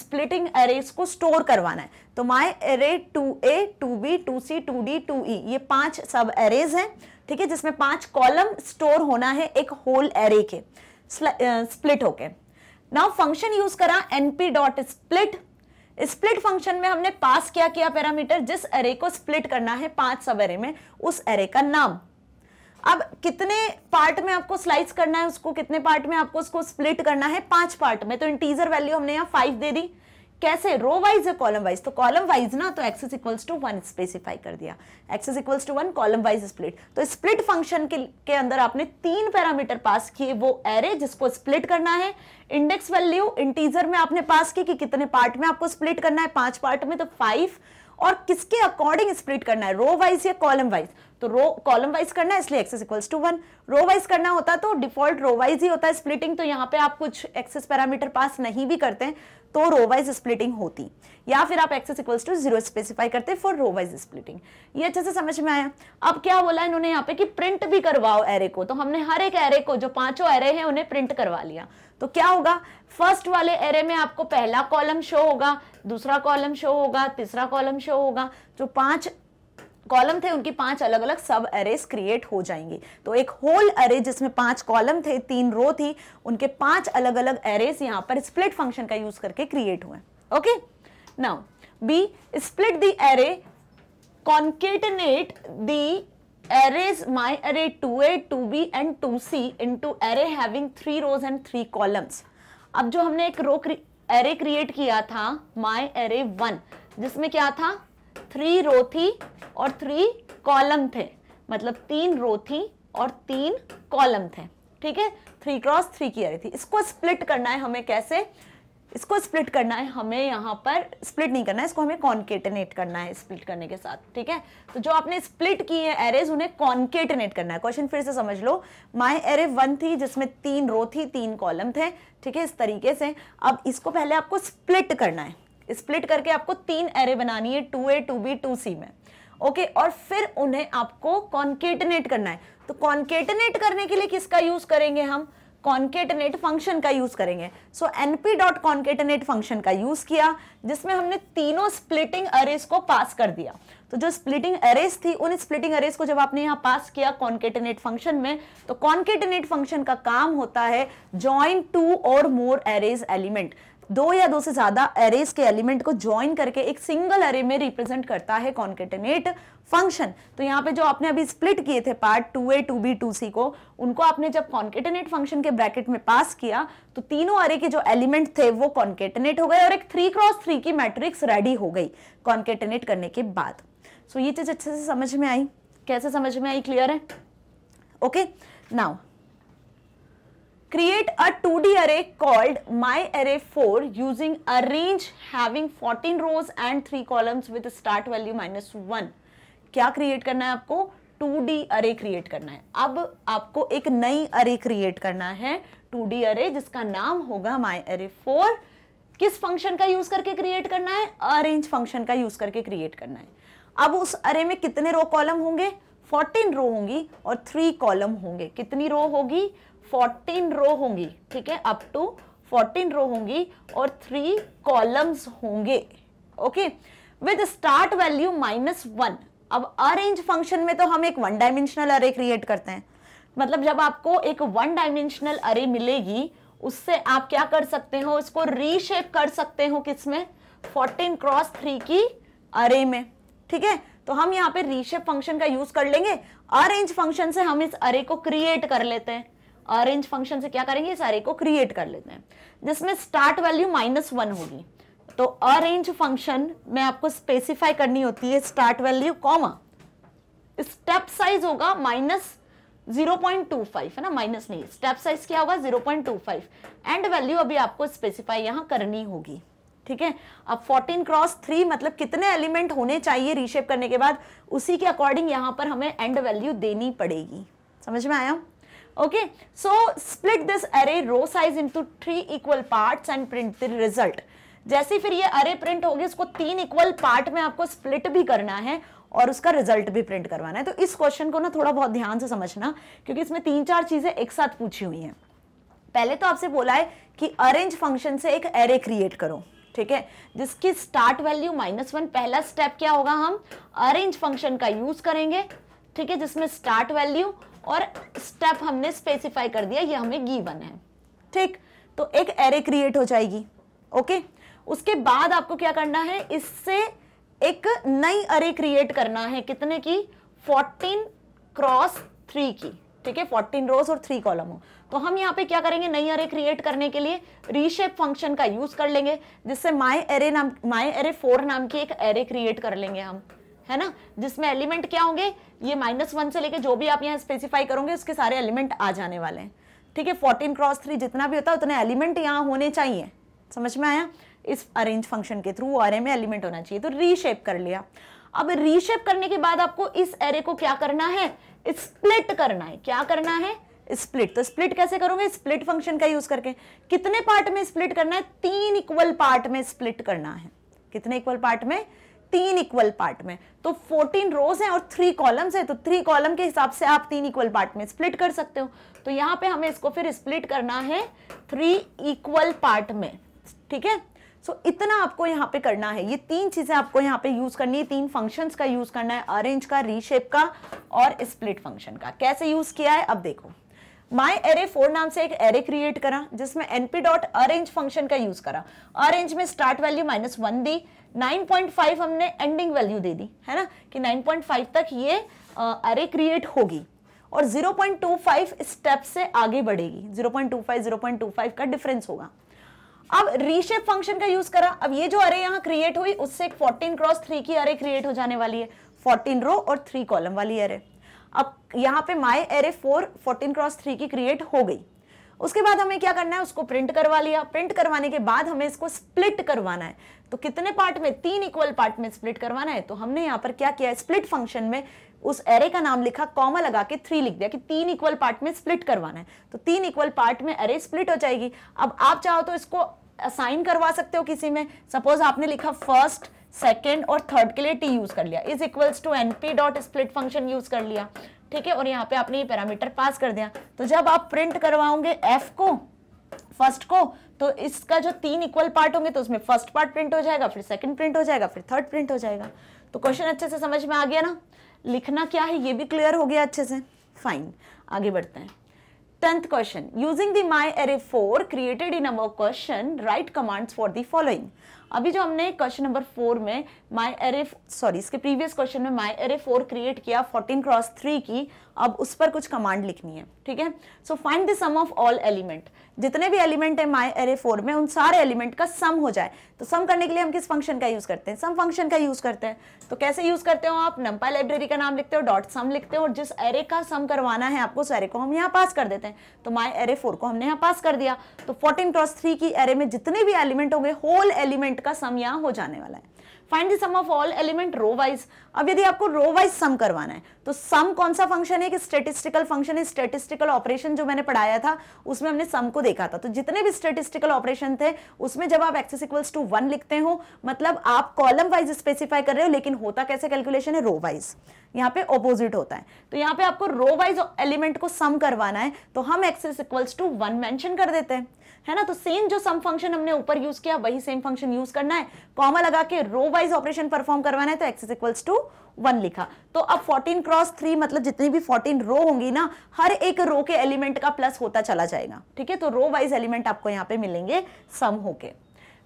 स्प्लिटिंग अरेज को स्टोर करवाना है तो my array to A two B two C two D two E ये पांच सब अरेज हैं ठीक है जिसमें पांच कॉलम स्टोर होना है एक होल एरे के स्प्लिट होके नाउ फंक्शन यूज करा NP dot split split function में हमने पास क्या किया पैरामीटर जिस एरे को स्प्लिट करना है पांच सब एरे में उस एरे का नाम अब कितने पार्ट में आपको स्लाइस करना है उसको कितने पार्ट में आपको उसको स्प्लिट करना है पांच पार्ट में तो इंटीजर वैल्यू हमने यहाँ फाइव दे दी कैसे रो वाइज या कॉलम वाइज तो कॉलम वाइज ना तो axis equals to one specify कर दिया axis equals to one column wise split तो स्प्लिट फंक्शन के, के अंदर आपने तीन पैरामीटर पास किए वो एरे जिसको स्प्लिट करना है इंडेक्स वैल्यू इंटीजर में आपने पास की कि कितने पार्ट में आपको स्प्लिट करना है पांच पार्ट में तो फाइव और किसके अकॉर्डिंग स्प्लिट करना है रो वाइज या कॉलम वाइज तो रो कॉलम वाइज करना है इसलिए axis equals to one row wise करना होता तो डिफॉल्ट रो वाइज ही होता है स्प्लिटिंग तो यहाँ पे आप कुछ एक्सेस पैरामीटर पास नहीं भी करते हैं तो रो वाइज स्प्लिटिंग होती या फिर आप axis equals to zero specify करते फॉर रो वाइज स्प्लिटिंग ये अच्छे से समझ में आया अब क्या बोला इन्होंने यहाँ पे कि प्रिंट भी करवाओ एरे को तो हमने हर एक एरे को जो पांचों एरे हैं उन्हें प्रिंट करवा लिया तो क्या होगा फर्स्ट वाले एरे में आपको पहला कॉलम शो होगा दूसरा कॉलम शो होगा तीसरा कॉलम शो होगा जो पांच कॉलम थे उनकी पांच अलग अलग सब अरेज क्रिएट हो जाएंगे तो एक होल अरे जिसमें पांच कॉलम थे तीन रो थी उनके पांच अलग अलग अरेज यहां पर स्प्लिट फंक्शन का यूज करके क्रिएट हुए okay now be split the array concatenate the arrays my array to A two b and two c into array having three rows and three columns अब जो हमने एक रो array create किया था माई array one जिसमें क्या था three row थी और थ्री कॉलम थे मतलब तीन रो थी और तीन कॉलम थे ठीक है थ्री क्रॉस थ्री की रही थी इसको स्प्लिट करना है हमें कैसे इसको स्प्लिट करना है हमें यहाँ पर स्प्लिट नहीं करना है इसको हमें कॉन्केटनेट करना है स्प्लिट करने के साथ ठीक है तो जो आपने स्प्लिट की है एरेज उन्हें कॉन्केटनेट करना है क्वेश्चन फिर से समझ लो माई एरे वन थी जिसमें तीन रो थी तीन कॉलम थे ठीक है इस तरीके से अब इसको पहले आपको स्प्लिट करना है स्प्लिट करके आपको तीन एरे बनानी है टू ए टू बी टू सी में ओके okay, और फिर उन्हें आपको कॉन्केटनेट करना है तो कॉन्केटनेट करने के लिए किसका यूज करेंगे हम कॉन्केटनेट फंक्शन का यूज करेंगे so np dot concatenate function का यूज किया जिसमें हमने तीनों स्प्लिटिंग अरेज को पास कर दिया तो जो स्प्लिटिंग अरेज थी उन स्प्लिटिंग अरेज को जब आपने यहां पास किया कॉन्केटनेट फंक्शन में तो कॉन्केटनेट फंक्शन का काम होता है ज्वाइन टू और मोर अरेज एलिमेंट दो या दो से ज्यादा एरेज के एलिमेंट को ज्वाइन करके एक सिंगल एरे में रिप्रेजेंट करता है कॉन्केटेनेट फंक्शन तो यहाँ पे जो आपने अभी स्प्लिट किए थे पार्ट टू ए टू बी टू सी को उनको आपने जब कॉन्केटेनेट फंक्शन के ब्रैकेट में पास किया तो तीनों अरे के जो एलिमेंट थे वो कॉन्केटेनेट हो गए और एक थ्री क्रॉस थ्री की मैट्रिक्स रेडी हो गई कॉन्केटेनेट करने के बाद सो so, ये चीज अच्छे से समझ में आई कैसे समझ में आई क्लियर है okay okay? Now create a two D array called my array four using range having 14 क्या क्रिएट करना है आपको डी अरे क्रिएट करना है अब आपको एक नई अरे क्रिएट करना है टू डी अरे जिसका नाम होगा माई अरे फोर किस फंक्शन का यूज करके क्रिएट करना है अरेन्ज फंक्शन का यूज करके क्रिएट करना है अब उस अरे में कितने रो कॉलम होंगे 14 रो होंगी और 3 कॉलम होंगे कितनी रो होगी 14 रो होंगी ठीक है अप टू 14 रो होंगी और थ्री कॉलम्स होंगे okay with start value minus one अब अरेंज फंक्शन में तो हम एक वन डायमेंशनल अरे क्रिएट करते हैं मतलब जब आपको एक वन डायमेंशनल अरे मिलेगी उससे आप क्या कर सकते हो इसको रीशेप कर सकते हो किसमें फोर्टीन क्रॉस थ्री की अरे में ठीक है तो हम यहाँ पे रीशेप फंक्शन का यूज कर लेंगे अरेंज फंक्शन से हम इस अरे को क्रिएट कर लेते हैं अरेंज फंक्शन से क्या करेंगे सारे को क्रिएट कर लेते हैं जिसमें स्टार्ट वैल्यू माइनस वन होगी तो अरेंज फंक्शन में आपको स्पेसिफाई करनी होती है start value comma step size होगा माइनस 0.25 है ना माइनस नहीं स्टेप साइज क्या होगा 0.25 एंड वैल्यू अभी आपको स्पेसिफाई यहां करनी होगी ठीक है अब 14 क्रॉस 3 मतलब कितने एलिमेंट होने चाहिए रीशेप करने के बाद उसी के अकॉर्डिंग यहां पर हमें एंड वैल्यू देनी पड़ेगी समझ में आया okay so split this array row size into three equal parts and print the result जैसे फिर ये अरे प्रिंट होगी उसको तीन इक्वल पार्ट में आपको स्प्लिट भी करना है और उसका रिजल्ट भी प्रिंट करवाना है तो इस क्वेश्चन को ना थोड़ा बहुत ध्यान से समझना क्योंकि इसमें तीन चार चीज़ें एक साथ पूछी हुई हैं पहले तो आपसे बोला है कि अरेंज फंक्शन से एक एरे क्रिएट करो ठीक है जिसकी स्टार्ट वैल्यू माइनस वन पहला स्टेप क्या होगा हम अरेंज फंक्शन का यूज करेंगे ठीक है जिसमें स्टार्ट वैल्यू और स्टेप हमने स्पेसिफाई कर दिया ये हमें गीवन है ठीक तो एक एरे क्रिएट हो जाएगी ओके उसके बाद आपको क्या करना है इससे एक नई अरे क्रिएट करना है कितने की 14 क्रॉस 3 की ठीक है 14 रोज और 3 कॉलम हो तो हम यहाँ पे क्या करेंगे नई अरे क्रिएट करने के लिए रीशेप फंक्शन का यूज कर लेंगे जिससे माई एरे नाम माई एरे फोर नाम की एक एरे क्रिएट कर लेंगे हम है ना जिसमें एलिमेंट क्या होंगे ये माइनस वन से लेके जो भी आप यहाँ स्पेसिफाई करोगे उसके सारे एलिमेंट आ जाने वाले हैं ठीक है फोर्टीन क्रॉस थ्री जितना भी होता है उतने एलिमेंट यहाँ होने चाहिए समझ में आया इस अरेंज फंक्शन के थ्रू अरे में एलिमेंट होना चाहिए तो रीशेप कर लिया अब रीशेप करने के बाद आपको इस एरे को क्या करना है स्प्लिट करना है क्या करना है स्प्लिट तो स्प्लिट कैसे करोगे स्प्लिट फंक्शन का यूज करके कितने पार्ट में स्प्लिट करना है तीन इक्वल पार्ट में स्प्लिट करना है कितने इक्वल पार्ट में तीन इक्वल पार्ट में तो 14 रोज हैं और थ्री कॉलम्स हैं तो थ्री कॉलम के हिसाब से आप तीन इक्वल पार्ट में स्प्लिट कर सकते हो तो यहाँ पे हमें इसको फिर स्प्लिट करना है थ्री इक्वल पार्ट में ठीक है सो इतना आपको यहाँ पे करना है ये तीन चीज़ें आपको यहां पे यूज़ करनी है तीन फंक्शंस का यूज़ करना है अरेंज का रीशेप का और स्प्लिट फंक्शन का कैसे यूज़ किया है अब देखो माई एरे फोर नाम से एक एरे क्रिएट करा जिसमें एनपी डॉट अरेंज फंक्शन का यूज़ करा अरेंज में स्टार्ट वैल्यू माइनस वन दी 9.5 हमने एंडिंग वैल्यू दे दी है ना कि 9.5 तक ये अरे क्रिएट होगी और 0.25 स्टेप से आगे बढ़ेगी 0.25 0.25 का डिफरेंस होगा अब रीशेप फंक्शन का यूज करा अब ये जो अरे यहाँ क्रिएट हुई उससे एक 14 क्रॉस 3 की अरे क्रिएट हो जाने वाली है 14 रो और 3 कॉलम वाली अरे अब यहाँ पे माई अरे 4 14 क्रॉस 3 की क्रिएट हो गई उसके बाद हमें क्या करना है उसको प्रिंट करवा लिया प्रिंट करवाने के बाद हमें इसको स्प्लिट करवाना है तो कितने पार्ट में तीन इक्वल पार्ट में स्प्लिट करवाना है तो हमने यहाँ पर क्या किया स्प्लिट फंक्शन में उस एरे का नाम लिखा कॉमा लगा के थ्री लिख दिया कि तीन इक्वल पार्ट में स्प्लिट करवाना है तो तीन इक्वल पार्ट में एरे स्प्लिट हो जाएगी अब आप चाहो तो इसको असाइन करवा सकते हो किसी में सपोज आपने लिखा फर्स्ट सेकेंड और थर्ड के लिए टी यूज कर लिया is equals to NP dot split function use कर लिया ठीक है और यहाँ पे आपने ये पैरामीटर पास कर दिया तो जब आप प्रिंट करवाओगे एफ को फर्स्ट को तो इसका जो तीन इक्वल पार्ट होंगे तो उसमें फर्स्ट पार्ट प्रिंट हो जाएगा फिर सेकंड प्रिंट हो जाएगा फिर थर्ड प्रिंट हो जाएगा तो क्वेश्चन अच्छे से समझ में आ गया ना लिखना क्या है ये भी क्लियर हो गया अच्छे से फाइन आगे बढ़ते हैं tenth question using the my array four created in our question right commands for the following अभी जो हमने क्वेश्चन नंबर फोर में माई एरे सॉरी इसके प्रीवियस क्वेश्चन में माई एरे फोर क्रिएट किया फोर्टीन क्रॉस थ्री की अब उस पर कुछ कमांड लिखनी है ठीक है so find the sum of all element जितने भी एलिमेंट है माई एरे फोर में उन सारे एलिमेंट का सम हो जाए तो सम करने के लिए हम किस फंक्शन का यूज़ करते हैं सम फंक्शन का यूज़ करते हैं तो कैसे यूज़ करते हो आप नंपा लाइब्रेरी का नाम लिखते हो डॉट सम लिखते हो और जिस एरे का सम करवाना है आपको उस एरे को हम यहाँ पास कर देते हैं तो माई एरे फोर को हमने यहाँ पास कर दिया तो फोर्टीन क्रॉस थ्री की एरे में जितने भी एलिमेंट होंगे होल एलिमेंट एलिमेंट का सम यहाँ हो जाने वाला है find the sum of all element row wise अब यदि आपको रो वाइज सम करवाना है तो सम कौन सा फंक्शन है कि स्टेटिस्टिकल फंक्शन है स्टेटिस्टिकल ऑपरेशन जो मैंने पढ़ाया था उसमें हमने सम को देखा था तो जितने भी स्टेटिस्टिकल ऑपरेशन थे उसमें जब आप एक्सेस इक्वल्स टू वन लिखते हो मतलब आप कॉलम वाइज स्पेसिफाई कर रहे हो लेकिन होता कैसे कैलकुलेशन है रो वाइज यहाँ पे ऑपोजिट होता है तो यहाँ पे आपको रो वाइज एलिमेंट को सम करवाना है तो हम axis equals to one mention कर देते हैं है ना तो सेम जो सम फंक्शन हमने ऊपर यूज किया वही सेम फंक्शन यूज करना है कॉमा लगा के रो वाइज ऑपरेशन परफॉर्म करवाना है तो axis equals to one लिखा तो अब 14 क्रॉस 3 मतलब जितनी भी 14 रो होंगी ना हर एक रो के एलिमेंट का प्लस होता चला जाएगा ठीक है तो रो वाइज एलिमेंट आपको यहाँ पे मिलेंगे सम होके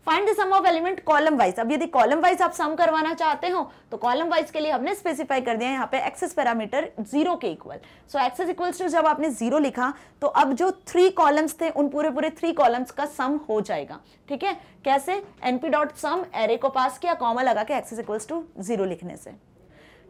find the sum of element column wise अब यदि कॉलम वाइज आप सम करवाना चाहते हो तो कॉलम वाइज के लिए हमने स्पेसिफाई कर दिया यहाँ पे एक्सेस पैरामीटर जीरो के equal so axis equals to जब आपने जीरो लिखा तो अब जो थ्री कॉलम्स थे उन पूरे पूरे थ्री कॉलम्स का सम हो जाएगा ठीक है कैसे एनपी डॉट सम एरे को पास किया कॉमा लगा के एक्सेस इक्वल्स टू जीरो लिखने से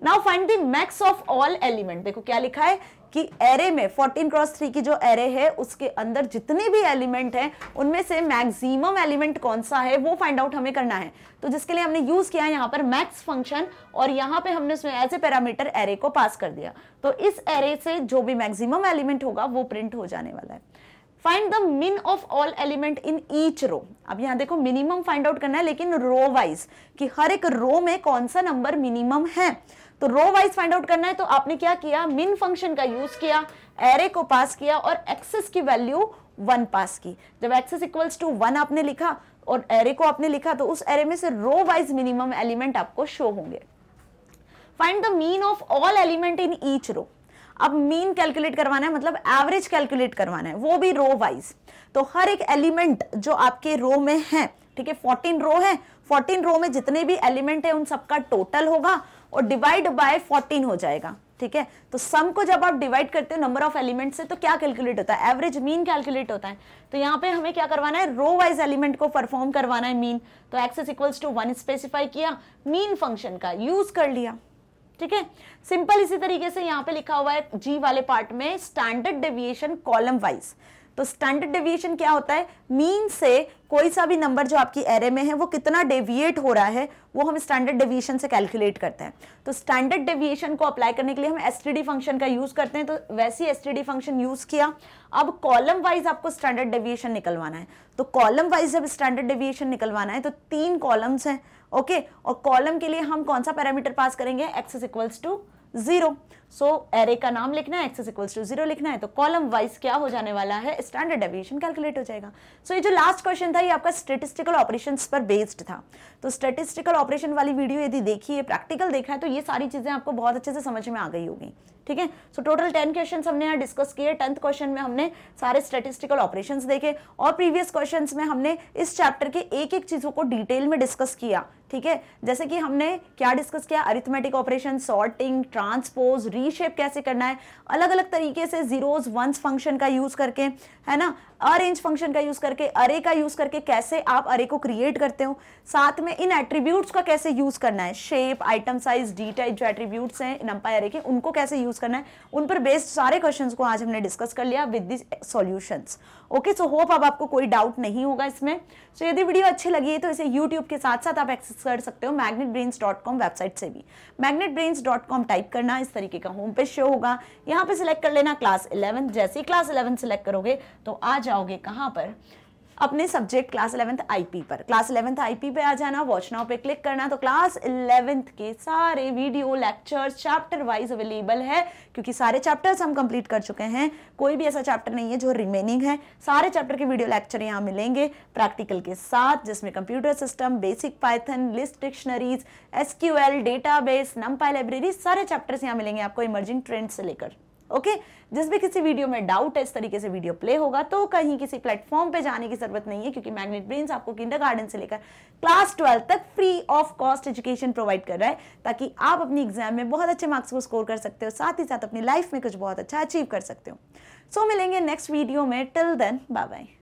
now find the max of all element देखो क्या लिखा है कि एरे में 14 क्रॉस 3 की जो एरे है उसके अंदर जितने भी एलिमेंट हैं उनमें से मैक्सिमम एलिमेंट कौन सा है वो फाइंड आउट हमें करना है तो जिसके लिए हमने यूज़ किया है यहाँ पर मैक्स फंक्शन और यहाँ पे हमने उसमें एज ए पैरामीटर एरे को पास कर दिया तो इस एरे से जो भी मैक्सिमम एलिमेंट होगा वो प्रिंट हो जाने वाला है find the min of all element in each row अब यहाँ देखो मिनिमम फाइंड आउट करना है लेकिन रो वाइज कि हर एक रो में कौन सा नंबर मिनिमम है तो रो वाइज फाइंड आउट करना है तो आपने क्या किया मिन फंक्शन का यूज किया एरे को पास किया और एक्सेस की वैल्यू वन पास की जब एक्सेस इक्वल्स टू वन आपने लिखा और एरे को आपने लिखा तो उस एरे में से रो वाइज मिनिमम एलिमेंट आपको शो होंगे find the mean of all element in each row अब मीन कैलकुलेट करवाना है मतलब एवरेज कैलकुलेट करवाना है वो भी रो वाइज तो हर एक एलिमेंट जो आपके रो में है ठीक है 14 रो है 14 रो में जितने भी एलिमेंट है उन सबका टोटल होगा और डिवाइड बाय 14 हो जाएगा ठीक है तो सम को जब आप डिवाइड करते हो नंबर ऑफ एलिमेंट से तो क्या कैलकुलेट होता है एवरेज मीन कैलकुलेट होता है तो यहाँ पे हमें क्या करवाना है रो वाइज एलिमेंट को परफॉर्म करवाना है मीन तो axis equals to one specify किया मीन फंक्शन का यूज कर लिया ठीक है सिंपल इसी तरीके से यहाँ पे लिखा हुआ है जी वाले पार्ट में स्टैंडर्ड डेविएशन कॉलम वाइज तो स्टैंडर्ड डेविएशन क्या होता है मीन से कोई सा भी नंबर जो आपकी एरे में है वो कितना डेविएट हो रहा है वो हम स्टैंडर्ड डेविएशन से कैलकुलेट करते हैं तो स्टैंडर्ड डेविएशन को अप्लाई करने के लिए हम एस फंक्शन का यूज़ करते हैं तो वैसे ही एस फंक्शन यूज़ किया अब कॉलम वाइज आपको स्टैंडर्ड डेविएशन निकलवाना है तो कॉलम वाइज जब स्टैंडर्ड डेविएशन निकलवाना है तो तीन कॉलम्स हैं ओके और कॉलम के लिए हम कौन सा पैरामीटर पास करेंगे axis equals to zero so so, array का नाम लिखना है एक्सेस इक्वल्स टू जीरो लिखना है तो कॉलम वाइज क्या हो जाने वाला है स्टैंडर्ड डेविएशन कैलकुलेट हो जाएगा सो so, ये जो लास्ट क्वेश्चन था ये आपका स्टेटिस्टिकल ऑपरेशन पर बेस्ड था तो स्टेटिस्टिकल ऑपरेशन वाली वीडियो यदि देखी है प्रैक्टिकल देखा है तो ये सारी चीज़ें आपको बहुत अच्छे से समझ में आ गई होगी ठीक है सो टोटल टेन क्वेश्चन हमने यहाँ डिस्कस किए टेंथ क्वेश्चन में हमने सारे स्टेटिस्टिकल ऑपरेशन देखे और प्रीवियस क्वेश्चन में हमने इस चैप्टर के एक एक चीज़ों को डिटेल में डिस्कस किया ठीक है जैसे कि हमने क्या डिस्कस किया arithmetic operation sorting transpose reshape कैसे करना है अलग अलग तरीके से जीरोज वंस फंक्शन का यूज करके है ना अरेंज फंक्शन का यूज करके अरे का यूज करके कैसे आप अरे को क्रिएट करते हो साथ में इन एट्रीब्यूट्स का कैसे यूज करना है shape item size d type जो एट्रीब्यूट्स हैं नंपाई अरे के उनको कैसे यूज चूज करना है उन पर बेस्ड सारे क्वेश्चन को आज हमने डिस्कस कर लिया with this okay so hope अब आपको कोई डाउट नहीं होगा इसमें सो so, यदि वीडियो अच्छी लगी है तो इसे यूट्यूब के साथ साथ आप एक्सेस कर सकते हो मैग्नेट वेबसाइट से भी मैग्नेट टाइप करना इस तरीके का होम पेज शो होगा यहाँ पे सिलेक्ट कर लेना क्लास इलेवन जैसे ही क्लास इलेवन सिलेक्ट करोगे तो आ जाओगे कहाँ पर अपने सब्जेक्ट क्लास इलेवेंथ आईपी पर क्लास इलेवेंथ आईपी पे आ जाना वॉच नाउ पे क्लिक करना तो क्लास इलेवेंथ के सारे video lectures chapter wise available है क्योंकि सारे चैप्टर्स हम कंप्लीट कर चुके हैं कोई भी ऐसा चैप्टर नहीं है जो रिमेनिंग है सारे चैप्टर के वीडियो लेक्चर यहाँ मिलेंगे प्रैक्टिकल के साथ जिसमें computer system basic Python list dictionaries SQL Q L database NumPy library सारे चैप्टर्स यहाँ मिलेंगे आपको इमर्जिंग ट्रेंड से लेकर ओके जिस भी किसी वीडियो में डाउट है इस तरीके से वीडियो प्ले होगा तो कहीं किसी प्लेटफॉर्म पे जाने की जरूरत नहीं है क्योंकि मैग्नेट ब्रेन आपको किंडर गार्डन से लेकर क्लास ट्वेल्व तक free of cost education provide कर रहा है ताकि आप अपनी एग्जाम में बहुत अच्छे मार्क्स को स्कोर कर सकते हो साथ ही साथ अपनी लाइफ में कुछ बहुत अच्छा अचीव कर सकते हो सो so, मिलेंगे नेक्स्ट वीडियो में टिल देन बाय बाय